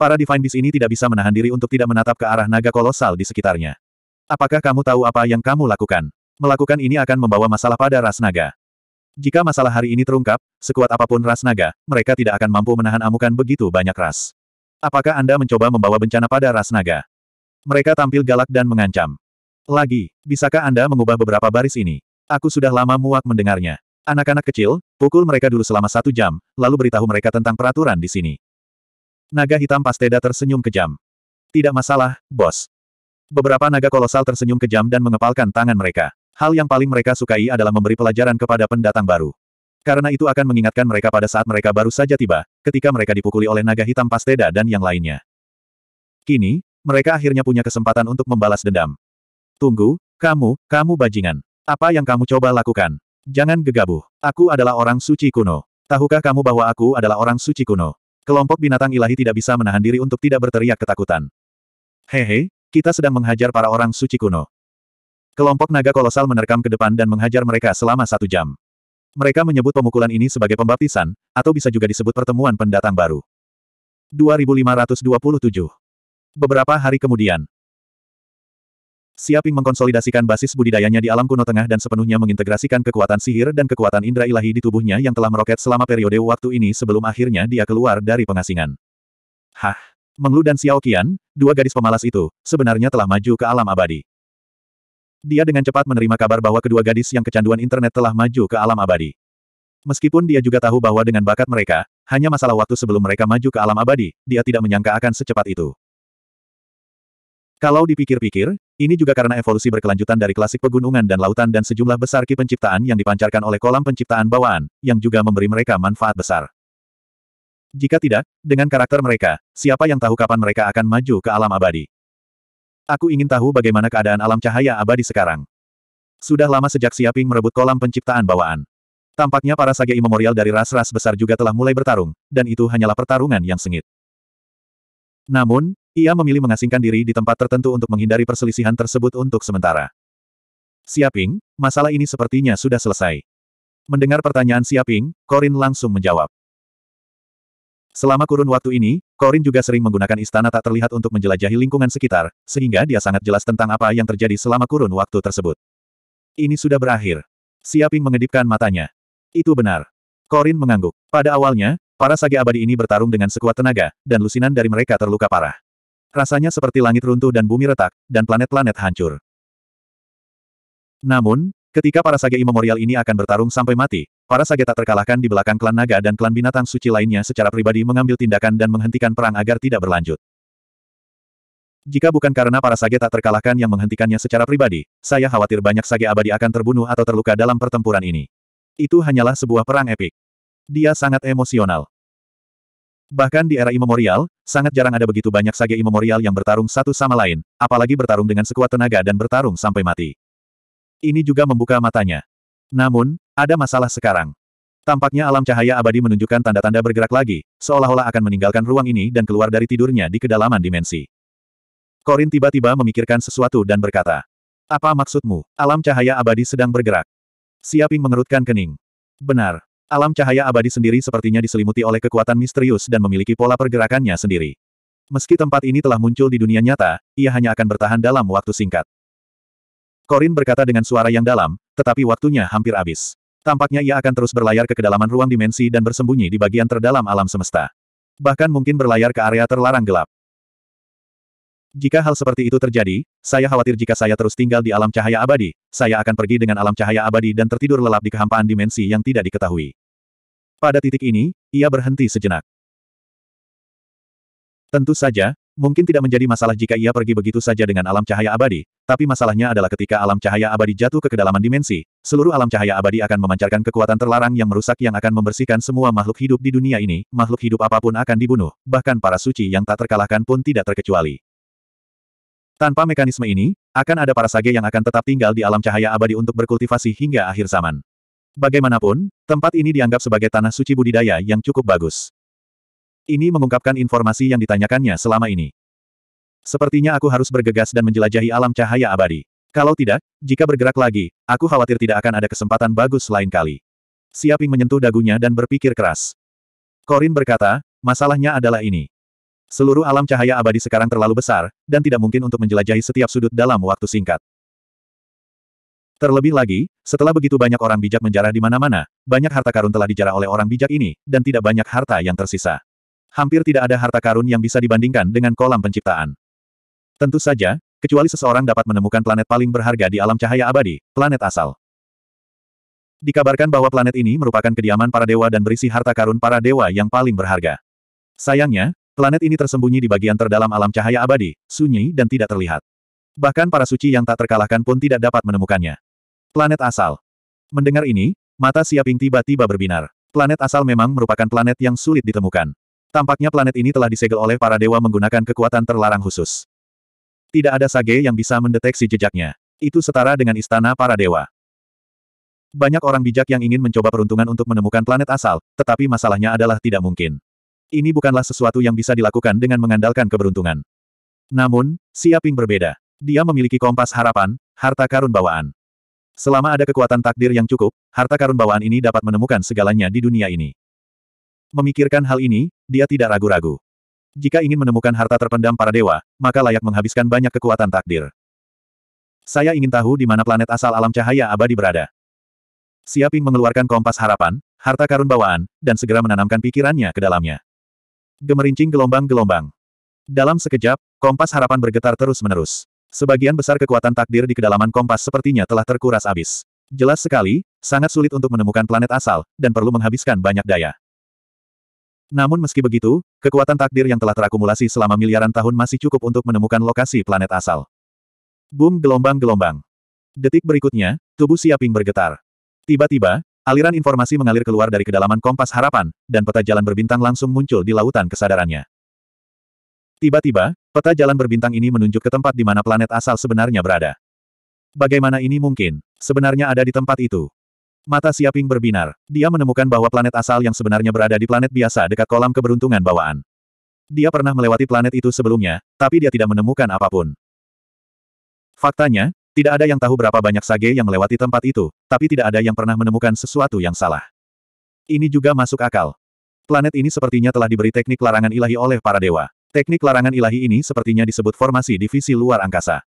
Para Divine Beast ini tidak bisa menahan diri untuk tidak menatap ke arah naga kolosal di sekitarnya. Apakah kamu tahu apa yang kamu lakukan? Melakukan ini akan membawa masalah pada ras naga. Jika masalah hari ini terungkap, sekuat apapun ras naga, mereka tidak akan mampu menahan amukan begitu banyak ras. Apakah Anda mencoba membawa bencana pada ras naga? Mereka tampil galak dan mengancam. Lagi, bisakah Anda mengubah beberapa baris ini? Aku sudah lama muak mendengarnya. Anak-anak kecil, pukul mereka dulu selama satu jam, lalu beritahu mereka tentang peraturan di sini. Naga hitam Pasteda tersenyum kejam. Tidak masalah, bos. Beberapa naga kolosal tersenyum kejam dan mengepalkan tangan mereka. Hal yang paling mereka sukai adalah memberi pelajaran kepada pendatang baru. Karena itu akan mengingatkan mereka pada saat mereka baru saja tiba, ketika mereka dipukuli oleh naga hitam Pasteda dan yang lainnya. Kini, mereka akhirnya punya kesempatan untuk membalas dendam. Tunggu, kamu, kamu bajingan. Apa yang kamu coba lakukan? Jangan gegabah. Aku adalah orang suci kuno. Tahukah kamu bahwa aku adalah orang suci kuno? Kelompok binatang ilahi tidak bisa menahan diri untuk tidak berteriak ketakutan. Hehe, kita sedang menghajar para orang suci kuno. Kelompok naga kolosal menerkam ke depan dan menghajar mereka selama satu jam. Mereka menyebut pemukulan ini sebagai pembaptisan, atau bisa juga disebut pertemuan pendatang baru. 2527 Beberapa hari kemudian, Siaping mengkonsolidasikan basis budidayanya di alam kuno tengah dan sepenuhnya mengintegrasikan kekuatan sihir dan kekuatan indra ilahi di tubuhnya yang telah meroket selama periode waktu ini sebelum akhirnya dia keluar dari pengasingan. Hah! Menglu dan Xiao Qian, dua gadis pemalas itu, sebenarnya telah maju ke alam abadi. Dia dengan cepat menerima kabar bahwa kedua gadis yang kecanduan internet telah maju ke alam abadi. Meskipun dia juga tahu bahwa dengan bakat mereka, hanya masalah waktu sebelum mereka maju ke alam abadi, dia tidak menyangka akan secepat itu. Kalau dipikir-pikir, ini juga karena evolusi berkelanjutan dari klasik pegunungan dan lautan dan sejumlah besar ki penciptaan yang dipancarkan oleh kolam penciptaan bawaan, yang juga memberi mereka manfaat besar. Jika tidak, dengan karakter mereka, siapa yang tahu kapan mereka akan maju ke alam abadi? Aku ingin tahu bagaimana keadaan alam cahaya abadi sekarang. Sudah lama sejak Siaping merebut kolam penciptaan bawaan. Tampaknya para sage imemorial dari ras-ras besar juga telah mulai bertarung, dan itu hanyalah pertarungan yang sengit. Namun, ia memilih mengasingkan diri di tempat tertentu untuk menghindari perselisihan tersebut untuk sementara. Siaping, masalah ini sepertinya sudah selesai. Mendengar pertanyaan Siaping, Korin langsung menjawab. Selama kurun waktu ini, Korin juga sering menggunakan istana tak terlihat untuk menjelajahi lingkungan sekitar, sehingga dia sangat jelas tentang apa yang terjadi selama kurun waktu tersebut. Ini sudah berakhir. Siaping mengedipkan matanya. Itu benar. Korin mengangguk. Pada awalnya, para sage abadi ini bertarung dengan sekuat tenaga, dan lusinan dari mereka terluka parah. Rasanya seperti langit runtuh dan bumi retak, dan planet-planet hancur. Namun, ketika para sage imemorial ini akan bertarung sampai mati, para sage tak terkalahkan di belakang klan naga dan klan binatang suci lainnya secara pribadi mengambil tindakan dan menghentikan perang agar tidak berlanjut. Jika bukan karena para sage tak terkalahkan yang menghentikannya secara pribadi, saya khawatir banyak sage abadi akan terbunuh atau terluka dalam pertempuran ini. Itu hanyalah sebuah perang epik. Dia sangat emosional. Bahkan di era imemorial, sangat jarang ada begitu banyak sage imemorial yang bertarung satu sama lain, apalagi bertarung dengan sekuat tenaga dan bertarung sampai mati. Ini juga membuka matanya. Namun, ada masalah sekarang. Tampaknya alam cahaya abadi menunjukkan tanda-tanda bergerak lagi, seolah-olah akan meninggalkan ruang ini dan keluar dari tidurnya di kedalaman dimensi. Korin tiba-tiba memikirkan sesuatu dan berkata, Apa maksudmu? Alam cahaya abadi sedang bergerak. Siaping mengerutkan kening. Benar. Alam cahaya abadi sendiri sepertinya diselimuti oleh kekuatan misterius dan memiliki pola pergerakannya sendiri. Meski tempat ini telah muncul di dunia nyata, ia hanya akan bertahan dalam waktu singkat. Korin berkata dengan suara yang dalam, tetapi waktunya hampir habis. Tampaknya ia akan terus berlayar ke kedalaman ruang dimensi dan bersembunyi di bagian terdalam alam semesta. Bahkan mungkin berlayar ke area terlarang gelap. Jika hal seperti itu terjadi, saya khawatir jika saya terus tinggal di alam cahaya abadi, saya akan pergi dengan alam cahaya abadi dan tertidur lelap di kehampaan dimensi yang tidak diketahui. Pada titik ini, ia berhenti sejenak. Tentu saja, mungkin tidak menjadi masalah jika ia pergi begitu saja dengan alam cahaya abadi, tapi masalahnya adalah ketika alam cahaya abadi jatuh ke kedalaman dimensi, seluruh alam cahaya abadi akan memancarkan kekuatan terlarang yang merusak yang akan membersihkan semua makhluk hidup di dunia ini, makhluk hidup apapun akan dibunuh, bahkan para suci yang tak terkalahkan pun tidak terkecuali. Tanpa mekanisme ini, akan ada para sage yang akan tetap tinggal di alam cahaya abadi untuk berkultivasi hingga akhir zaman. Bagaimanapun, tempat ini dianggap sebagai tanah suci budidaya yang cukup bagus. Ini mengungkapkan informasi yang ditanyakannya selama ini. Sepertinya aku harus bergegas dan menjelajahi alam cahaya abadi. Kalau tidak, jika bergerak lagi, aku khawatir tidak akan ada kesempatan bagus lain kali. Siaping menyentuh dagunya dan berpikir keras. Korin berkata, masalahnya adalah ini. Seluruh alam cahaya abadi sekarang terlalu besar, dan tidak mungkin untuk menjelajahi setiap sudut dalam waktu singkat. Terlebih lagi, setelah begitu banyak orang bijak menjarah di mana-mana, banyak harta karun telah dijarah oleh orang bijak ini, dan tidak banyak harta yang tersisa. Hampir tidak ada harta karun yang bisa dibandingkan dengan kolam penciptaan. Tentu saja, kecuali seseorang dapat menemukan planet paling berharga di alam cahaya abadi, planet asal. Dikabarkan bahwa planet ini merupakan kediaman para dewa dan berisi harta karun para dewa yang paling berharga. Sayangnya, planet ini tersembunyi di bagian terdalam alam cahaya abadi, sunyi dan tidak terlihat. Bahkan para suci yang tak terkalahkan pun tidak dapat menemukannya. Planet asal. Mendengar ini, mata Siaping tiba-tiba berbinar. Planet asal memang merupakan planet yang sulit ditemukan. Tampaknya planet ini telah disegel oleh para dewa menggunakan kekuatan terlarang khusus. Tidak ada sage yang bisa mendeteksi jejaknya. Itu setara dengan istana para dewa. Banyak orang bijak yang ingin mencoba peruntungan untuk menemukan planet asal, tetapi masalahnya adalah tidak mungkin. Ini bukanlah sesuatu yang bisa dilakukan dengan mengandalkan keberuntungan. Namun, Siaping berbeda. Dia memiliki kompas harapan, harta karun bawaan. Selama ada kekuatan takdir yang cukup, harta karun bawaan ini dapat menemukan segalanya di dunia ini. Memikirkan hal ini, dia tidak ragu-ragu. Jika ingin menemukan harta terpendam para dewa, maka layak menghabiskan banyak kekuatan takdir. Saya ingin tahu di mana planet asal alam cahaya abadi berada. Siaping mengeluarkan kompas harapan, harta karun bawaan, dan segera menanamkan pikirannya ke dalamnya. Gemerincing gelombang-gelombang. Dalam sekejap, kompas harapan bergetar terus-menerus. Sebagian besar kekuatan takdir di kedalaman kompas sepertinya telah terkuras abis. Jelas sekali, sangat sulit untuk menemukan planet asal, dan perlu menghabiskan banyak daya. Namun meski begitu, kekuatan takdir yang telah terakumulasi selama miliaran tahun masih cukup untuk menemukan lokasi planet asal. Boom gelombang-gelombang. Detik berikutnya, tubuh Siaping bergetar. Tiba-tiba, aliran informasi mengalir keluar dari kedalaman kompas harapan, dan peta jalan berbintang langsung muncul di lautan kesadarannya. Tiba-tiba, Peta jalan berbintang ini menunjuk ke tempat di mana planet asal sebenarnya berada. Bagaimana ini mungkin? Sebenarnya ada di tempat itu. Mata Siaping berbinar. Dia menemukan bahwa planet asal yang sebenarnya berada di planet biasa dekat kolam keberuntungan bawaan. Dia pernah melewati planet itu sebelumnya, tapi dia tidak menemukan apapun. Faktanya, tidak ada yang tahu berapa banyak sage yang melewati tempat itu, tapi tidak ada yang pernah menemukan sesuatu yang salah. Ini juga masuk akal. Planet ini sepertinya telah diberi teknik larangan ilahi oleh para dewa. Teknik larangan ilahi ini sepertinya disebut formasi divisi luar angkasa.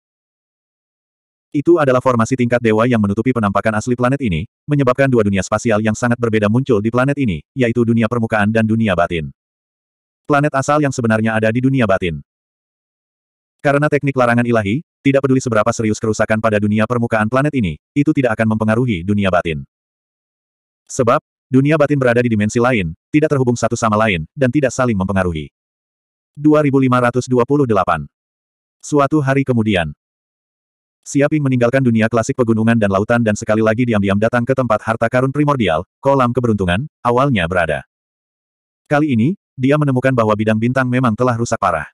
Itu adalah formasi tingkat dewa yang menutupi penampakan asli planet ini, menyebabkan dua dunia spasial yang sangat berbeda muncul di planet ini, yaitu dunia permukaan dan dunia batin. Planet asal yang sebenarnya ada di dunia batin. Karena teknik larangan ilahi, tidak peduli seberapa serius kerusakan pada dunia permukaan planet ini, itu tidak akan mempengaruhi dunia batin. Sebab, dunia batin berada di dimensi lain, tidak terhubung satu sama lain, dan tidak saling mempengaruhi. 2528. Suatu hari kemudian, Siaping meninggalkan dunia klasik pegunungan dan lautan dan sekali lagi diam-diam datang ke tempat harta karun primordial, kolam keberuntungan, awalnya berada. Kali ini, dia menemukan bahwa bidang bintang memang telah rusak parah.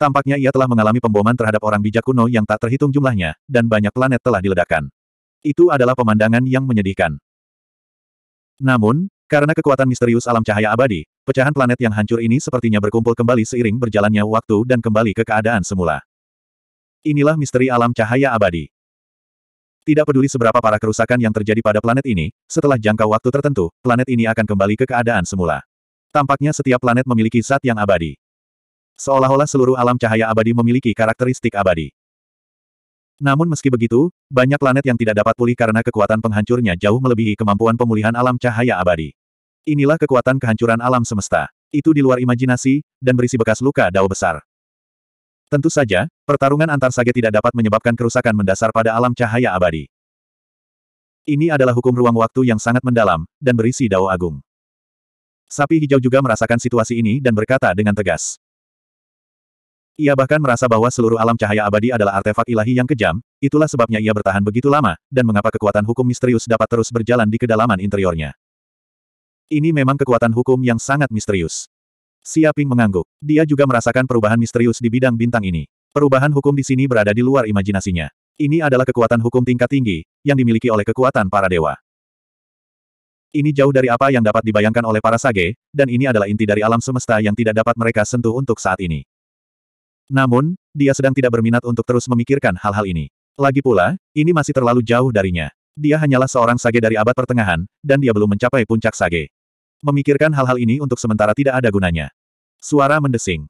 Tampaknya ia telah mengalami pemboman terhadap orang bijak kuno yang tak terhitung jumlahnya, dan banyak planet telah diledakkan. Itu adalah pemandangan yang menyedihkan. Namun, karena kekuatan misterius alam cahaya abadi, pecahan planet yang hancur ini sepertinya berkumpul kembali seiring berjalannya waktu dan kembali ke keadaan semula. Inilah misteri alam cahaya abadi. Tidak peduli seberapa parah kerusakan yang terjadi pada planet ini, setelah jangka waktu tertentu, planet ini akan kembali ke keadaan semula. Tampaknya setiap planet memiliki zat yang abadi. Seolah-olah seluruh alam cahaya abadi memiliki karakteristik abadi. Namun meski begitu, banyak planet yang tidak dapat pulih karena kekuatan penghancurnya jauh melebihi kemampuan pemulihan alam cahaya abadi. Inilah kekuatan kehancuran alam semesta. Itu di luar imajinasi, dan berisi bekas luka dao besar. Tentu saja, pertarungan antar sage tidak dapat menyebabkan kerusakan mendasar pada alam cahaya abadi. Ini adalah hukum ruang waktu yang sangat mendalam, dan berisi dao agung. Sapi hijau juga merasakan situasi ini dan berkata dengan tegas. Ia bahkan merasa bahwa seluruh alam cahaya abadi adalah artefak ilahi yang kejam, itulah sebabnya ia bertahan begitu lama, dan mengapa kekuatan hukum misterius dapat terus berjalan di kedalaman interiornya. Ini memang kekuatan hukum yang sangat misterius. Siaping mengangguk. Dia juga merasakan perubahan misterius di bidang bintang ini. Perubahan hukum di sini berada di luar imajinasinya. Ini adalah kekuatan hukum tingkat tinggi, yang dimiliki oleh kekuatan para dewa. Ini jauh dari apa yang dapat dibayangkan oleh para sage, dan ini adalah inti dari alam semesta yang tidak dapat mereka sentuh untuk saat ini. Namun, dia sedang tidak berminat untuk terus memikirkan hal-hal ini. Lagi pula, ini masih terlalu jauh darinya. Dia hanyalah seorang sage dari abad pertengahan, dan dia belum mencapai puncak sage. Memikirkan hal-hal ini untuk sementara tidak ada gunanya. Suara mendesing.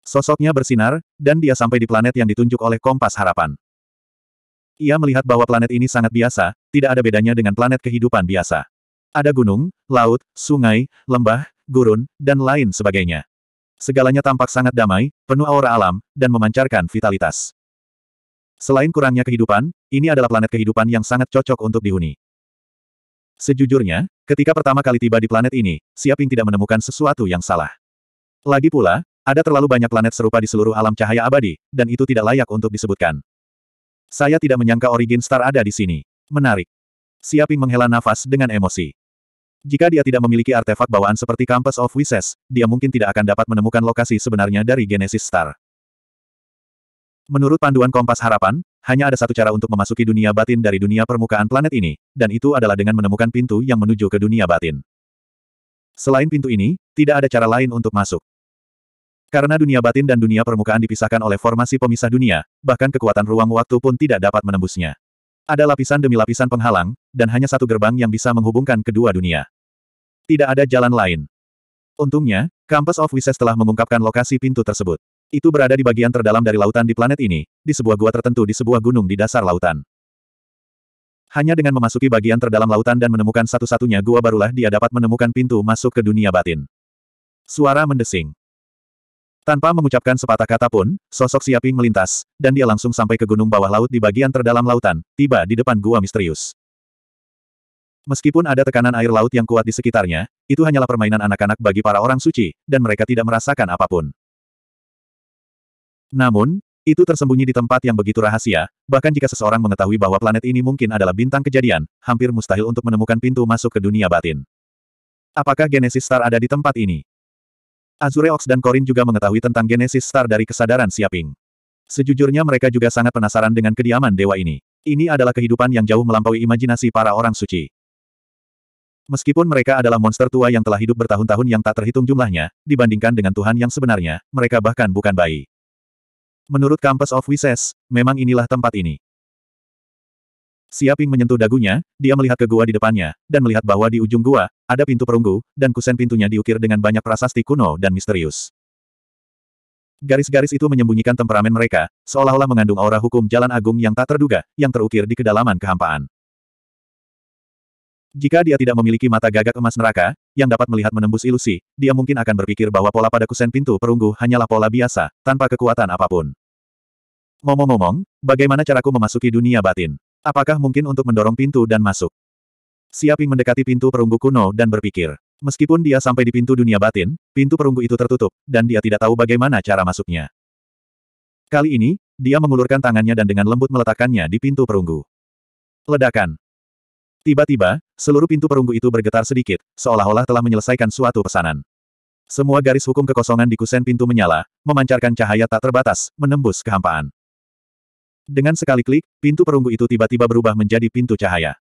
Sosoknya bersinar, dan dia sampai di planet yang ditunjuk oleh kompas harapan. Ia melihat bahwa planet ini sangat biasa, tidak ada bedanya dengan planet kehidupan biasa. Ada gunung, laut, sungai, lembah, gurun, dan lain sebagainya. Segalanya tampak sangat damai, penuh aura alam, dan memancarkan vitalitas. Selain kurangnya kehidupan, ini adalah planet kehidupan yang sangat cocok untuk dihuni. Sejujurnya, ketika pertama kali tiba di planet ini, Siaping tidak menemukan sesuatu yang salah. Lagi pula, ada terlalu banyak planet serupa di seluruh alam cahaya abadi, dan itu tidak layak untuk disebutkan. Saya tidak menyangka Origin Star ada di sini. Menarik. Siaping menghela nafas dengan emosi. Jika dia tidak memiliki artefak bawaan seperti Campus of Wishes, dia mungkin tidak akan dapat menemukan lokasi sebenarnya dari Genesis Star. Menurut panduan kompas harapan, hanya ada satu cara untuk memasuki dunia batin dari dunia permukaan planet ini, dan itu adalah dengan menemukan pintu yang menuju ke dunia batin. Selain pintu ini, tidak ada cara lain untuk masuk. Karena dunia batin dan dunia permukaan dipisahkan oleh formasi pemisah dunia, bahkan kekuatan ruang waktu pun tidak dapat menembusnya. Ada lapisan demi lapisan penghalang, dan hanya satu gerbang yang bisa menghubungkan kedua dunia. Tidak ada jalan lain. Untungnya, Kampus of Wises telah mengungkapkan lokasi pintu tersebut. Itu berada di bagian terdalam dari lautan di planet ini, di sebuah gua tertentu di sebuah gunung di dasar lautan. Hanya dengan memasuki bagian terdalam lautan dan menemukan satu-satunya gua barulah dia dapat menemukan pintu masuk ke dunia batin. Suara mendesing. Tanpa mengucapkan sepatah kata pun, sosok Siaping melintas, dan dia langsung sampai ke gunung bawah laut di bagian terdalam lautan, tiba di depan gua misterius. Meskipun ada tekanan air laut yang kuat di sekitarnya, itu hanyalah permainan anak-anak bagi para orang suci, dan mereka tidak merasakan apapun. Namun, itu tersembunyi di tempat yang begitu rahasia, bahkan jika seseorang mengetahui bahwa planet ini mungkin adalah bintang kejadian, hampir mustahil untuk menemukan pintu masuk ke dunia batin. Apakah Genesis Star ada di tempat ini? Azureox dan Korin juga mengetahui tentang Genesis Star dari kesadaran Siaping. Sejujurnya mereka juga sangat penasaran dengan kediaman dewa ini. Ini adalah kehidupan yang jauh melampaui imajinasi para orang suci. Meskipun mereka adalah monster tua yang telah hidup bertahun-tahun yang tak terhitung jumlahnya, dibandingkan dengan Tuhan yang sebenarnya, mereka bahkan bukan bayi. Menurut Campus of Wishes, memang inilah tempat ini. Siaping menyentuh dagunya, dia melihat ke gua di depannya, dan melihat bahwa di ujung gua, ada pintu perunggu, dan kusen pintunya diukir dengan banyak prasasti kuno dan misterius. Garis-garis itu menyembunyikan temperamen mereka, seolah-olah mengandung aura hukum jalan agung yang tak terduga, yang terukir di kedalaman kehampaan. Jika dia tidak memiliki mata gagak emas neraka, yang dapat melihat menembus ilusi, dia mungkin akan berpikir bahwa pola pada kusen pintu perunggu hanyalah pola biasa, tanpa kekuatan apapun. Ngomong-ngomong, bagaimana caraku memasuki dunia batin? Apakah mungkin untuk mendorong pintu dan masuk? Siaping mendekati pintu perunggu kuno dan berpikir. Meskipun dia sampai di pintu dunia batin, pintu perunggu itu tertutup, dan dia tidak tahu bagaimana cara masuknya. Kali ini, dia mengulurkan tangannya dan dengan lembut meletakkannya di pintu perunggu. Ledakan. Tiba-tiba, seluruh pintu perunggu itu bergetar sedikit, seolah-olah telah menyelesaikan suatu pesanan. Semua garis hukum kekosongan di kusen pintu menyala, memancarkan cahaya tak terbatas, menembus kehampaan. Dengan sekali klik, pintu perunggu itu tiba-tiba berubah menjadi pintu cahaya.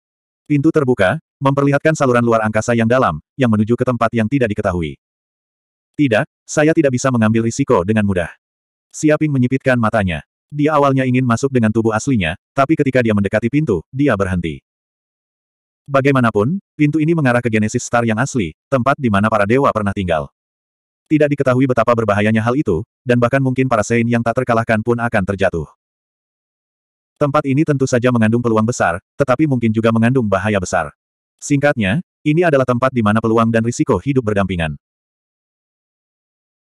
Pintu terbuka, memperlihatkan saluran luar angkasa yang dalam, yang menuju ke tempat yang tidak diketahui. Tidak, saya tidak bisa mengambil risiko dengan mudah. Siaping menyipitkan matanya. Dia awalnya ingin masuk dengan tubuh aslinya, tapi ketika dia mendekati pintu, dia berhenti. Bagaimanapun, pintu ini mengarah ke Genesis Star yang asli, tempat di mana para dewa pernah tinggal. Tidak diketahui betapa berbahayanya hal itu, dan bahkan mungkin para Sein yang tak terkalahkan pun akan terjatuh. Tempat ini tentu saja mengandung peluang besar, tetapi mungkin juga mengandung bahaya besar. Singkatnya, ini adalah tempat di mana peluang dan risiko hidup berdampingan.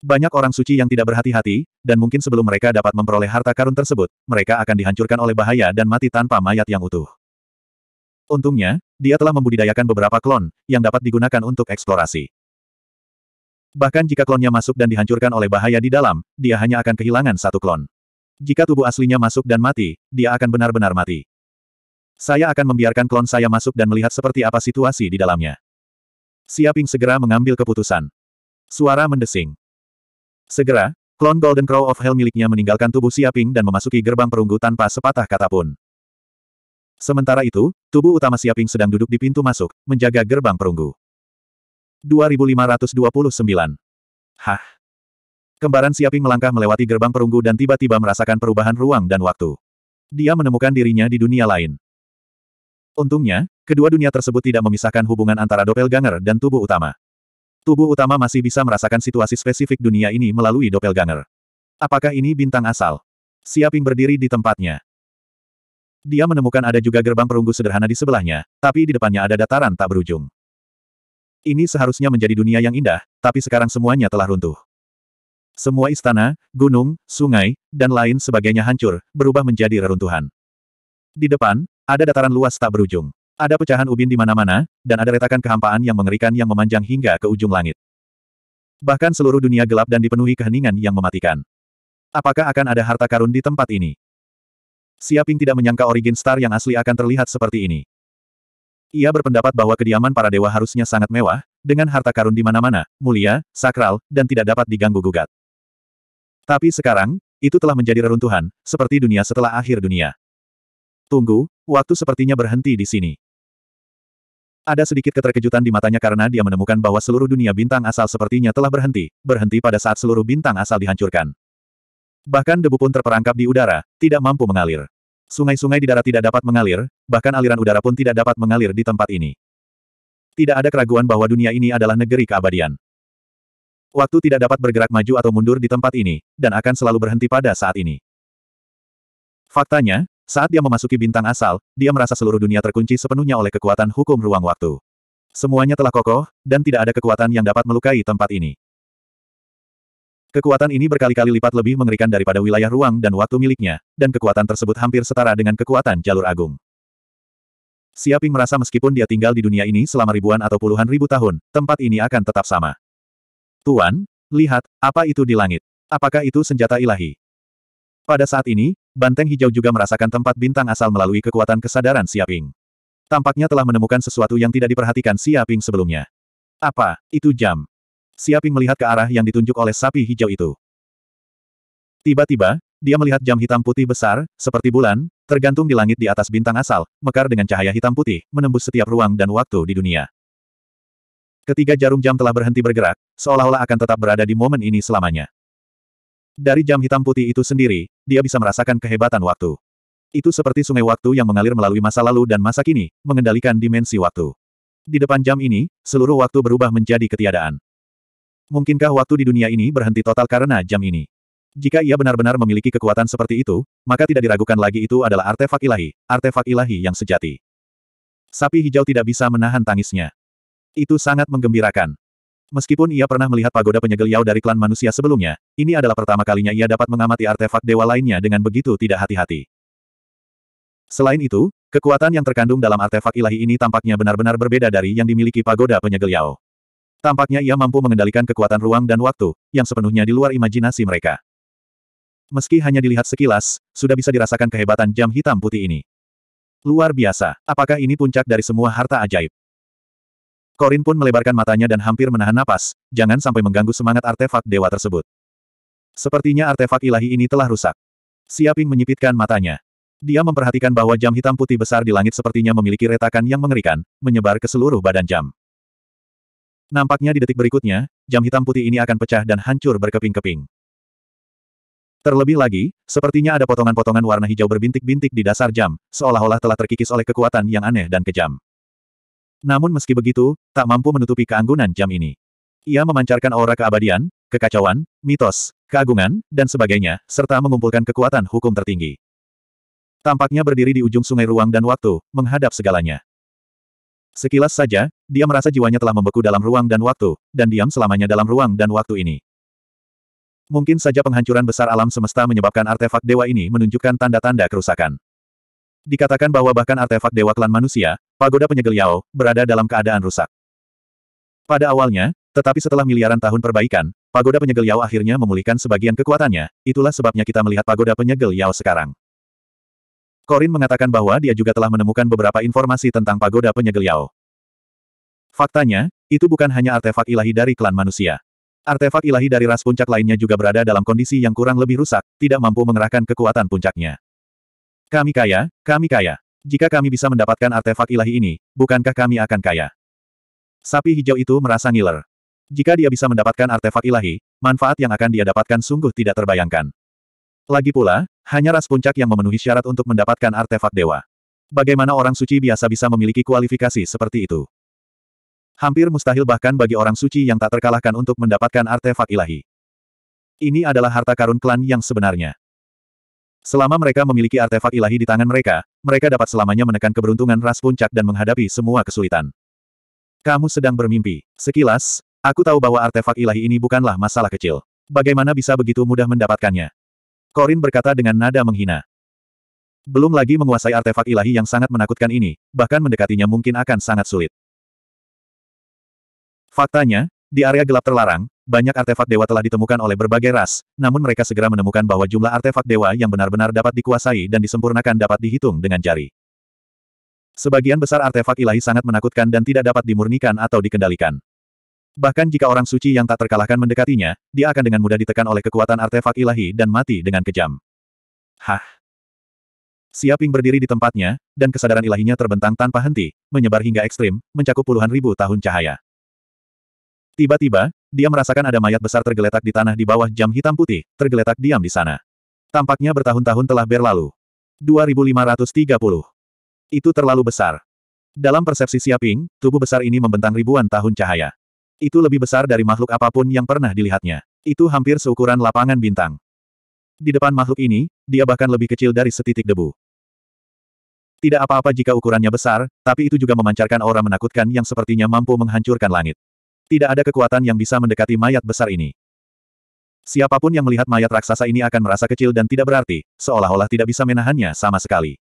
Banyak orang suci yang tidak berhati-hati, dan mungkin sebelum mereka dapat memperoleh harta karun tersebut, mereka akan dihancurkan oleh bahaya dan mati tanpa mayat yang utuh. Untungnya, dia telah membudidayakan beberapa klon, yang dapat digunakan untuk eksplorasi. Bahkan jika klonnya masuk dan dihancurkan oleh bahaya di dalam, dia hanya akan kehilangan satu klon. Jika tubuh aslinya masuk dan mati, dia akan benar-benar mati. Saya akan membiarkan klon saya masuk dan melihat seperti apa situasi di dalamnya. Siaping segera mengambil keputusan. Suara mendesing. Segera, klon Golden Crow of Hell miliknya meninggalkan tubuh Siaping dan memasuki gerbang perunggu tanpa sepatah kata pun. Sementara itu, tubuh utama Siaping sedang duduk di pintu masuk, menjaga gerbang perunggu. 2529. Hah. Kembaran Siaping melangkah melewati gerbang perunggu dan tiba-tiba merasakan perubahan ruang dan waktu. Dia menemukan dirinya di dunia lain. Untungnya, kedua dunia tersebut tidak memisahkan hubungan antara doppelganger dan tubuh utama. Tubuh utama masih bisa merasakan situasi spesifik dunia ini melalui doppelganger. Apakah ini bintang asal? Siaping berdiri di tempatnya. Dia menemukan ada juga gerbang perunggu sederhana di sebelahnya, tapi di depannya ada dataran tak berujung. Ini seharusnya menjadi dunia yang indah, tapi sekarang semuanya telah runtuh. Semua istana, gunung, sungai, dan lain sebagainya hancur, berubah menjadi reruntuhan. Di depan, ada dataran luas tak berujung. Ada pecahan ubin di mana-mana, dan ada retakan kehampaan yang mengerikan yang memanjang hingga ke ujung langit. Bahkan seluruh dunia gelap dan dipenuhi keheningan yang mematikan. Apakah akan ada harta karun di tempat ini? Siaping tidak menyangka origin star yang asli akan terlihat seperti ini. Ia berpendapat bahwa kediaman para dewa harusnya sangat mewah, dengan harta karun di mana-mana, mulia, sakral, dan tidak dapat diganggu-gugat. Tapi sekarang, itu telah menjadi reruntuhan, seperti dunia setelah akhir dunia. Tunggu, waktu sepertinya berhenti di sini. Ada sedikit keterkejutan di matanya karena dia menemukan bahwa seluruh dunia bintang asal sepertinya telah berhenti, berhenti pada saat seluruh bintang asal dihancurkan. Bahkan debu pun terperangkap di udara, tidak mampu mengalir. Sungai-sungai di darat tidak dapat mengalir, bahkan aliran udara pun tidak dapat mengalir di tempat ini. Tidak ada keraguan bahwa dunia ini adalah negeri keabadian. Waktu tidak dapat bergerak maju atau mundur di tempat ini, dan akan selalu berhenti pada saat ini. Faktanya, saat dia memasuki bintang asal, dia merasa seluruh dunia terkunci sepenuhnya oleh kekuatan hukum ruang waktu. Semuanya telah kokoh, dan tidak ada kekuatan yang dapat melukai tempat ini. Kekuatan ini berkali-kali lipat lebih mengerikan daripada wilayah ruang dan waktu miliknya, dan kekuatan tersebut hampir setara dengan kekuatan jalur agung. Siaping merasa meskipun dia tinggal di dunia ini selama ribuan atau puluhan ribu tahun, tempat ini akan tetap sama. Tuan, lihat, apa itu di langit? Apakah itu senjata ilahi? Pada saat ini, Banteng Hijau juga merasakan tempat bintang asal melalui kekuatan kesadaran Siaping. Tampaknya telah menemukan sesuatu yang tidak diperhatikan Siaping sebelumnya. Apa, itu jam? Siaping melihat ke arah yang ditunjuk oleh sapi hijau itu. Tiba-tiba, dia melihat jam hitam putih besar, seperti bulan, tergantung di langit di atas bintang asal, mekar dengan cahaya hitam putih, menembus setiap ruang dan waktu di dunia. Ketiga jarum jam telah berhenti bergerak, seolah-olah akan tetap berada di momen ini selamanya. Dari jam hitam putih itu sendiri, dia bisa merasakan kehebatan waktu. Itu seperti sungai waktu yang mengalir melalui masa lalu dan masa kini, mengendalikan dimensi waktu. Di depan jam ini, seluruh waktu berubah menjadi ketiadaan. Mungkinkah waktu di dunia ini berhenti total karena jam ini? Jika ia benar-benar memiliki kekuatan seperti itu, maka tidak diragukan lagi itu adalah artefak ilahi, artefak ilahi yang sejati. Sapi hijau tidak bisa menahan tangisnya. Itu sangat menggembirakan. Meskipun ia pernah melihat pagoda penyegel Yao dari klan manusia sebelumnya, ini adalah pertama kalinya ia dapat mengamati artefak dewa lainnya dengan begitu tidak hati-hati. Selain itu, kekuatan yang terkandung dalam artefak ilahi ini tampaknya benar-benar berbeda dari yang dimiliki pagoda penyegel Yao. Tampaknya ia mampu mengendalikan kekuatan ruang dan waktu, yang sepenuhnya di luar imajinasi mereka. Meski hanya dilihat sekilas, sudah bisa dirasakan kehebatan jam hitam putih ini. Luar biasa, apakah ini puncak dari semua harta ajaib? Korin pun melebarkan matanya dan hampir menahan napas, jangan sampai mengganggu semangat artefak dewa tersebut. Sepertinya artefak ilahi ini telah rusak. Siaping menyipitkan matanya. Dia memperhatikan bahwa jam hitam putih besar di langit sepertinya memiliki retakan yang mengerikan, menyebar ke seluruh badan jam. Nampaknya di detik berikutnya, jam hitam putih ini akan pecah dan hancur berkeping-keping. Terlebih lagi, sepertinya ada potongan-potongan warna hijau berbintik-bintik di dasar jam, seolah-olah telah terkikis oleh kekuatan yang aneh dan kejam. Namun meski begitu, tak mampu menutupi keanggunan jam ini. Ia memancarkan aura keabadian, kekacauan, mitos, keagungan, dan sebagainya, serta mengumpulkan kekuatan hukum tertinggi. Tampaknya berdiri di ujung sungai ruang dan waktu, menghadap segalanya. Sekilas saja, dia merasa jiwanya telah membeku dalam ruang dan waktu, dan diam selamanya dalam ruang dan waktu ini. Mungkin saja penghancuran besar alam semesta menyebabkan artefak dewa ini menunjukkan tanda-tanda kerusakan. Dikatakan bahwa bahkan artefak Dewa Klan Manusia, pagoda penyegel Yao, berada dalam keadaan rusak. Pada awalnya, tetapi setelah miliaran tahun perbaikan, pagoda penyegel Yao akhirnya memulihkan sebagian kekuatannya, itulah sebabnya kita melihat pagoda penyegel Yao sekarang. Korin mengatakan bahwa dia juga telah menemukan beberapa informasi tentang pagoda penyegel Yao. Faktanya, itu bukan hanya artefak ilahi dari klan manusia. Artefak ilahi dari ras puncak lainnya juga berada dalam kondisi yang kurang lebih rusak, tidak mampu mengerahkan kekuatan puncaknya. Kami kaya, kami kaya. Jika kami bisa mendapatkan artefak ilahi ini, bukankah kami akan kaya? Sapi hijau itu merasa ngiler. Jika dia bisa mendapatkan artefak ilahi, manfaat yang akan dia dapatkan sungguh tidak terbayangkan. Lagi pula, hanya ras puncak yang memenuhi syarat untuk mendapatkan artefak dewa. Bagaimana orang suci biasa bisa memiliki kualifikasi seperti itu? Hampir mustahil bahkan bagi orang suci yang tak terkalahkan untuk mendapatkan artefak ilahi. Ini adalah harta karun klan yang sebenarnya. Selama mereka memiliki artefak ilahi di tangan mereka, mereka dapat selamanya menekan keberuntungan ras puncak dan menghadapi semua kesulitan. Kamu sedang bermimpi. Sekilas, aku tahu bahwa artefak ilahi ini bukanlah masalah kecil. Bagaimana bisa begitu mudah mendapatkannya? Korin berkata dengan nada menghina. Belum lagi menguasai artefak ilahi yang sangat menakutkan ini, bahkan mendekatinya mungkin akan sangat sulit. Faktanya, di area gelap terlarang, banyak artefak dewa telah ditemukan oleh berbagai ras, namun mereka segera menemukan bahwa jumlah artefak dewa yang benar-benar dapat dikuasai dan disempurnakan dapat dihitung dengan jari. Sebagian besar artefak ilahi sangat menakutkan dan tidak dapat dimurnikan atau dikendalikan. Bahkan jika orang suci yang tak terkalahkan mendekatinya, dia akan dengan mudah ditekan oleh kekuatan artefak ilahi dan mati dengan kejam. Hah! Siaping berdiri di tempatnya, dan kesadaran ilahinya terbentang tanpa henti, menyebar hingga ekstrim, mencakup puluhan ribu tahun cahaya. Tiba-tiba, dia merasakan ada mayat besar tergeletak di tanah di bawah jam hitam putih, tergeletak diam di sana. Tampaknya bertahun-tahun telah berlalu. 2530. Itu terlalu besar. Dalam persepsi Siaping, tubuh besar ini membentang ribuan tahun cahaya. Itu lebih besar dari makhluk apapun yang pernah dilihatnya. Itu hampir seukuran lapangan bintang. Di depan makhluk ini, dia bahkan lebih kecil dari setitik debu. Tidak apa-apa jika ukurannya besar, tapi itu juga memancarkan aura menakutkan yang sepertinya mampu menghancurkan langit. Tidak ada kekuatan yang bisa mendekati mayat besar ini. Siapapun yang melihat mayat raksasa ini akan merasa kecil dan tidak berarti, seolah-olah tidak bisa menahannya sama sekali.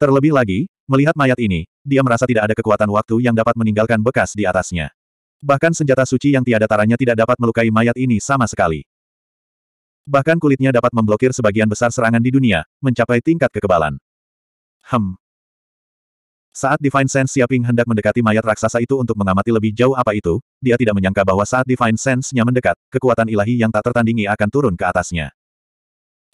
Terlebih lagi, melihat mayat ini, dia merasa tidak ada kekuatan waktu yang dapat meninggalkan bekas di atasnya. Bahkan senjata suci yang tiada taranya tidak dapat melukai mayat ini sama sekali. Bahkan kulitnya dapat memblokir sebagian besar serangan di dunia, mencapai tingkat kekebalan. Hem, saat Divine Sense Siaping hendak mendekati mayat raksasa itu untuk mengamati lebih jauh apa itu, dia tidak menyangka bahwa saat Divine Sense-nya mendekat, kekuatan ilahi yang tak tertandingi akan turun ke atasnya.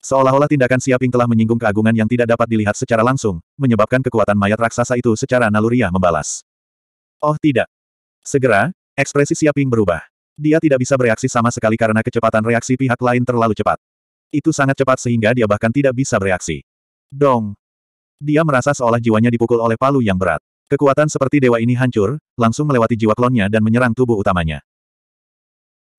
Seolah-olah tindakan Siaping telah menyinggung keagungan yang tidak dapat dilihat secara langsung, menyebabkan kekuatan mayat raksasa itu secara naluriah membalas. Oh tidak. Segera, ekspresi Siaping berubah. Dia tidak bisa bereaksi sama sekali karena kecepatan reaksi pihak lain terlalu cepat. Itu sangat cepat sehingga dia bahkan tidak bisa bereaksi. Dong! Dia merasa seolah jiwanya dipukul oleh palu yang berat. Kekuatan seperti dewa ini hancur, langsung melewati jiwa klonnya dan menyerang tubuh utamanya.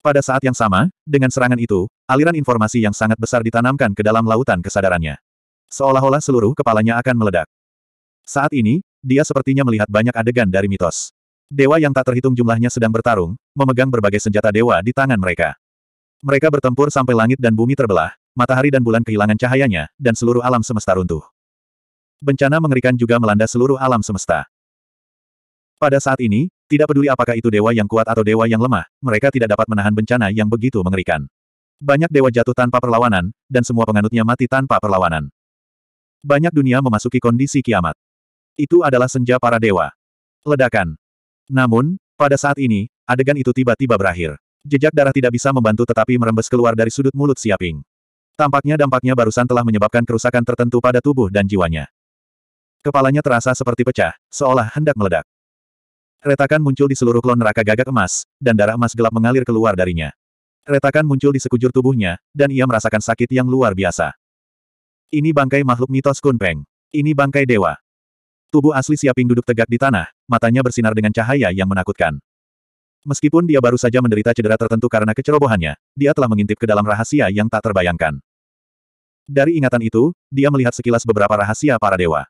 Pada saat yang sama, dengan serangan itu, aliran informasi yang sangat besar ditanamkan ke dalam lautan kesadarannya. Seolah-olah seluruh kepalanya akan meledak. Saat ini, dia sepertinya melihat banyak adegan dari mitos. Dewa yang tak terhitung jumlahnya sedang bertarung, memegang berbagai senjata dewa di tangan mereka. Mereka bertempur sampai langit dan bumi terbelah, matahari dan bulan kehilangan cahayanya, dan seluruh alam semesta runtuh. Bencana mengerikan juga melanda seluruh alam semesta. Pada saat ini, tidak peduli apakah itu dewa yang kuat atau dewa yang lemah, mereka tidak dapat menahan bencana yang begitu mengerikan. Banyak dewa jatuh tanpa perlawanan, dan semua penganutnya mati tanpa perlawanan. Banyak dunia memasuki kondisi kiamat. Itu adalah senja para dewa. Ledakan. Namun, pada saat ini, adegan itu tiba-tiba berakhir. Jejak darah tidak bisa membantu tetapi merembes keluar dari sudut mulut Siaping. Tampaknya dampaknya barusan telah menyebabkan kerusakan tertentu pada tubuh dan jiwanya. Kepalanya terasa seperti pecah, seolah hendak meledak. Retakan muncul di seluruh klon neraka gagak emas, dan darah emas gelap mengalir keluar darinya. Retakan muncul di sekujur tubuhnya, dan ia merasakan sakit yang luar biasa. Ini bangkai makhluk mitos Kunpeng. Ini bangkai dewa. Tubuh asli Siaping duduk tegak di tanah, matanya bersinar dengan cahaya yang menakutkan. Meskipun dia baru saja menderita cedera tertentu karena kecerobohannya, dia telah mengintip ke dalam rahasia yang tak terbayangkan. Dari ingatan itu, dia melihat sekilas beberapa rahasia para dewa.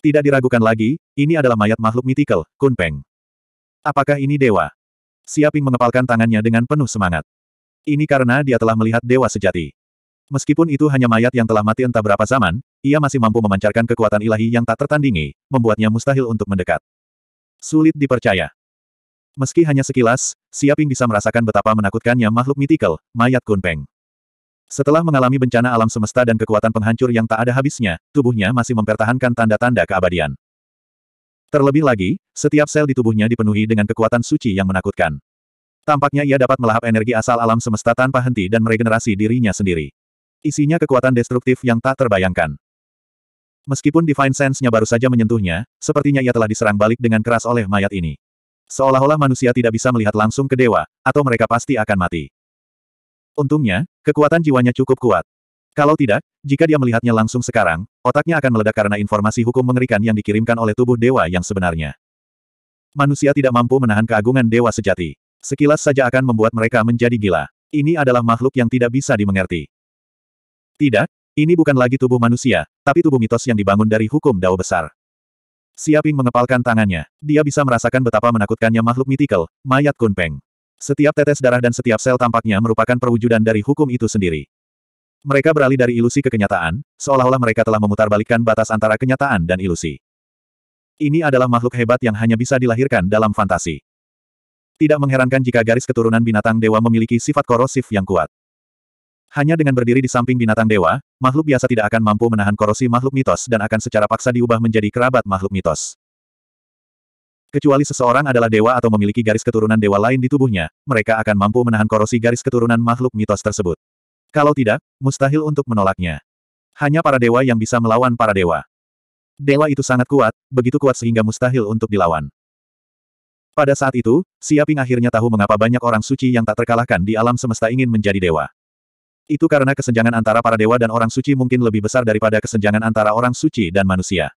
Tidak diragukan lagi, ini adalah mayat makhluk mitikal, Kunpeng. Apakah ini dewa? Siaping mengepalkan tangannya dengan penuh semangat. Ini karena dia telah melihat dewa sejati. Meskipun itu hanya mayat yang telah mati entah berapa zaman, ia masih mampu memancarkan kekuatan ilahi yang tak tertandingi, membuatnya mustahil untuk mendekat. Sulit dipercaya. Meski hanya sekilas, Siaping bisa merasakan betapa menakutkannya makhluk mitikal, mayat Kunpeng. Setelah mengalami bencana alam semesta dan kekuatan penghancur yang tak ada habisnya, tubuhnya masih mempertahankan tanda-tanda keabadian. Terlebih lagi, setiap sel di tubuhnya dipenuhi dengan kekuatan suci yang menakutkan. Tampaknya ia dapat melahap energi asal alam semesta tanpa henti dan meregenerasi dirinya sendiri. Isinya kekuatan destruktif yang tak terbayangkan. Meskipun Divine Sense-nya baru saja menyentuhnya, sepertinya ia telah diserang balik dengan keras oleh mayat ini. Seolah-olah manusia tidak bisa melihat langsung ke dewa, atau mereka pasti akan mati. Untungnya, kekuatan jiwanya cukup kuat. Kalau tidak, jika dia melihatnya langsung sekarang, otaknya akan meledak karena informasi hukum mengerikan yang dikirimkan oleh tubuh dewa yang sebenarnya. Manusia tidak mampu menahan keagungan dewa sejati. Sekilas saja akan membuat mereka menjadi gila. Ini adalah makhluk yang tidak bisa dimengerti. Tidak, ini bukan lagi tubuh manusia, tapi tubuh mitos yang dibangun dari hukum dao besar. Siaping mengepalkan tangannya. Dia bisa merasakan betapa menakutkannya makhluk mitikal, mayat kunpeng. Setiap tetes darah dan setiap sel tampaknya merupakan perwujudan dari hukum itu sendiri. Mereka beralih dari ilusi ke kenyataan, seolah-olah mereka telah memutarbalikkan batas antara kenyataan dan ilusi. Ini adalah makhluk hebat yang hanya bisa dilahirkan dalam fantasi. Tidak mengherankan jika garis keturunan binatang dewa memiliki sifat korosif yang kuat. Hanya dengan berdiri di samping binatang dewa, makhluk biasa tidak akan mampu menahan korosi makhluk mitos dan akan secara paksa diubah menjadi kerabat makhluk mitos. Kecuali seseorang adalah dewa atau memiliki garis keturunan dewa lain di tubuhnya, mereka akan mampu menahan korosi garis keturunan makhluk mitos tersebut. Kalau tidak, mustahil untuk menolaknya. Hanya para dewa yang bisa melawan para dewa. Dewa itu sangat kuat, begitu kuat sehingga mustahil untuk dilawan. Pada saat itu, Siaping akhirnya tahu mengapa banyak orang suci yang tak terkalahkan di alam semesta ingin menjadi dewa. Itu karena kesenjangan antara para dewa dan orang suci mungkin lebih besar daripada kesenjangan antara orang suci dan manusia.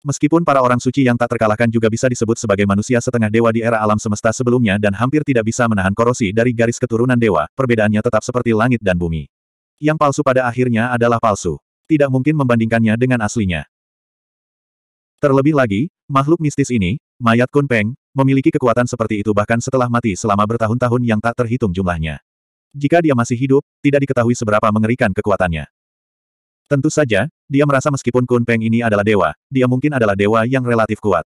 Meskipun para orang suci yang tak terkalahkan juga bisa disebut sebagai manusia setengah dewa di era alam semesta sebelumnya dan hampir tidak bisa menahan korosi dari garis keturunan dewa, perbedaannya tetap seperti langit dan bumi. Yang palsu pada akhirnya adalah palsu. Tidak mungkin membandingkannya dengan aslinya. Terlebih lagi, makhluk mistis ini, mayat Kunpeng, memiliki kekuatan seperti itu bahkan setelah mati selama bertahun-tahun yang tak terhitung jumlahnya. Jika dia masih hidup, tidak diketahui seberapa mengerikan kekuatannya. Tentu saja, dia merasa meskipun Kun Peng ini adalah dewa, dia mungkin adalah dewa yang relatif kuat.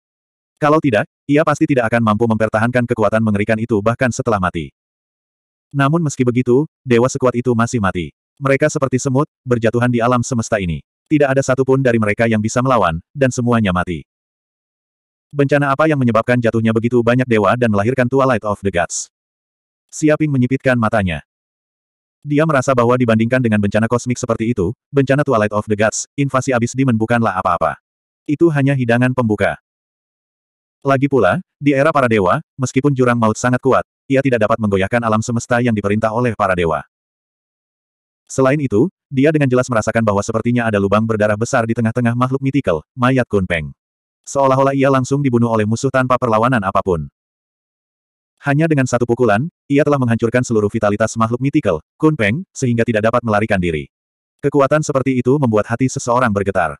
Kalau tidak, ia pasti tidak akan mampu mempertahankan kekuatan mengerikan itu bahkan setelah mati. Namun meski begitu, dewa sekuat itu masih mati. Mereka seperti semut, berjatuhan di alam semesta ini. Tidak ada satupun dari mereka yang bisa melawan, dan semuanya mati. Bencana apa yang menyebabkan jatuhnya begitu banyak dewa dan melahirkan Twilight of the Gods? Siaping menyipitkan matanya. Dia merasa bahwa dibandingkan dengan bencana kosmik seperti itu, bencana Twilight of the Gods, invasi abis demon bukanlah apa-apa. Itu hanya hidangan pembuka. Lagi pula, di era para dewa, meskipun jurang maut sangat kuat, ia tidak dapat menggoyahkan alam semesta yang diperintah oleh para dewa. Selain itu, dia dengan jelas merasakan bahwa sepertinya ada lubang berdarah besar di tengah-tengah makhluk mitikal, mayat Kunpeng. Seolah-olah ia langsung dibunuh oleh musuh tanpa perlawanan apapun. Hanya dengan satu pukulan, ia telah menghancurkan seluruh vitalitas makhluk mitikal, Kun Peng, sehingga tidak dapat melarikan diri. Kekuatan seperti itu membuat hati seseorang bergetar.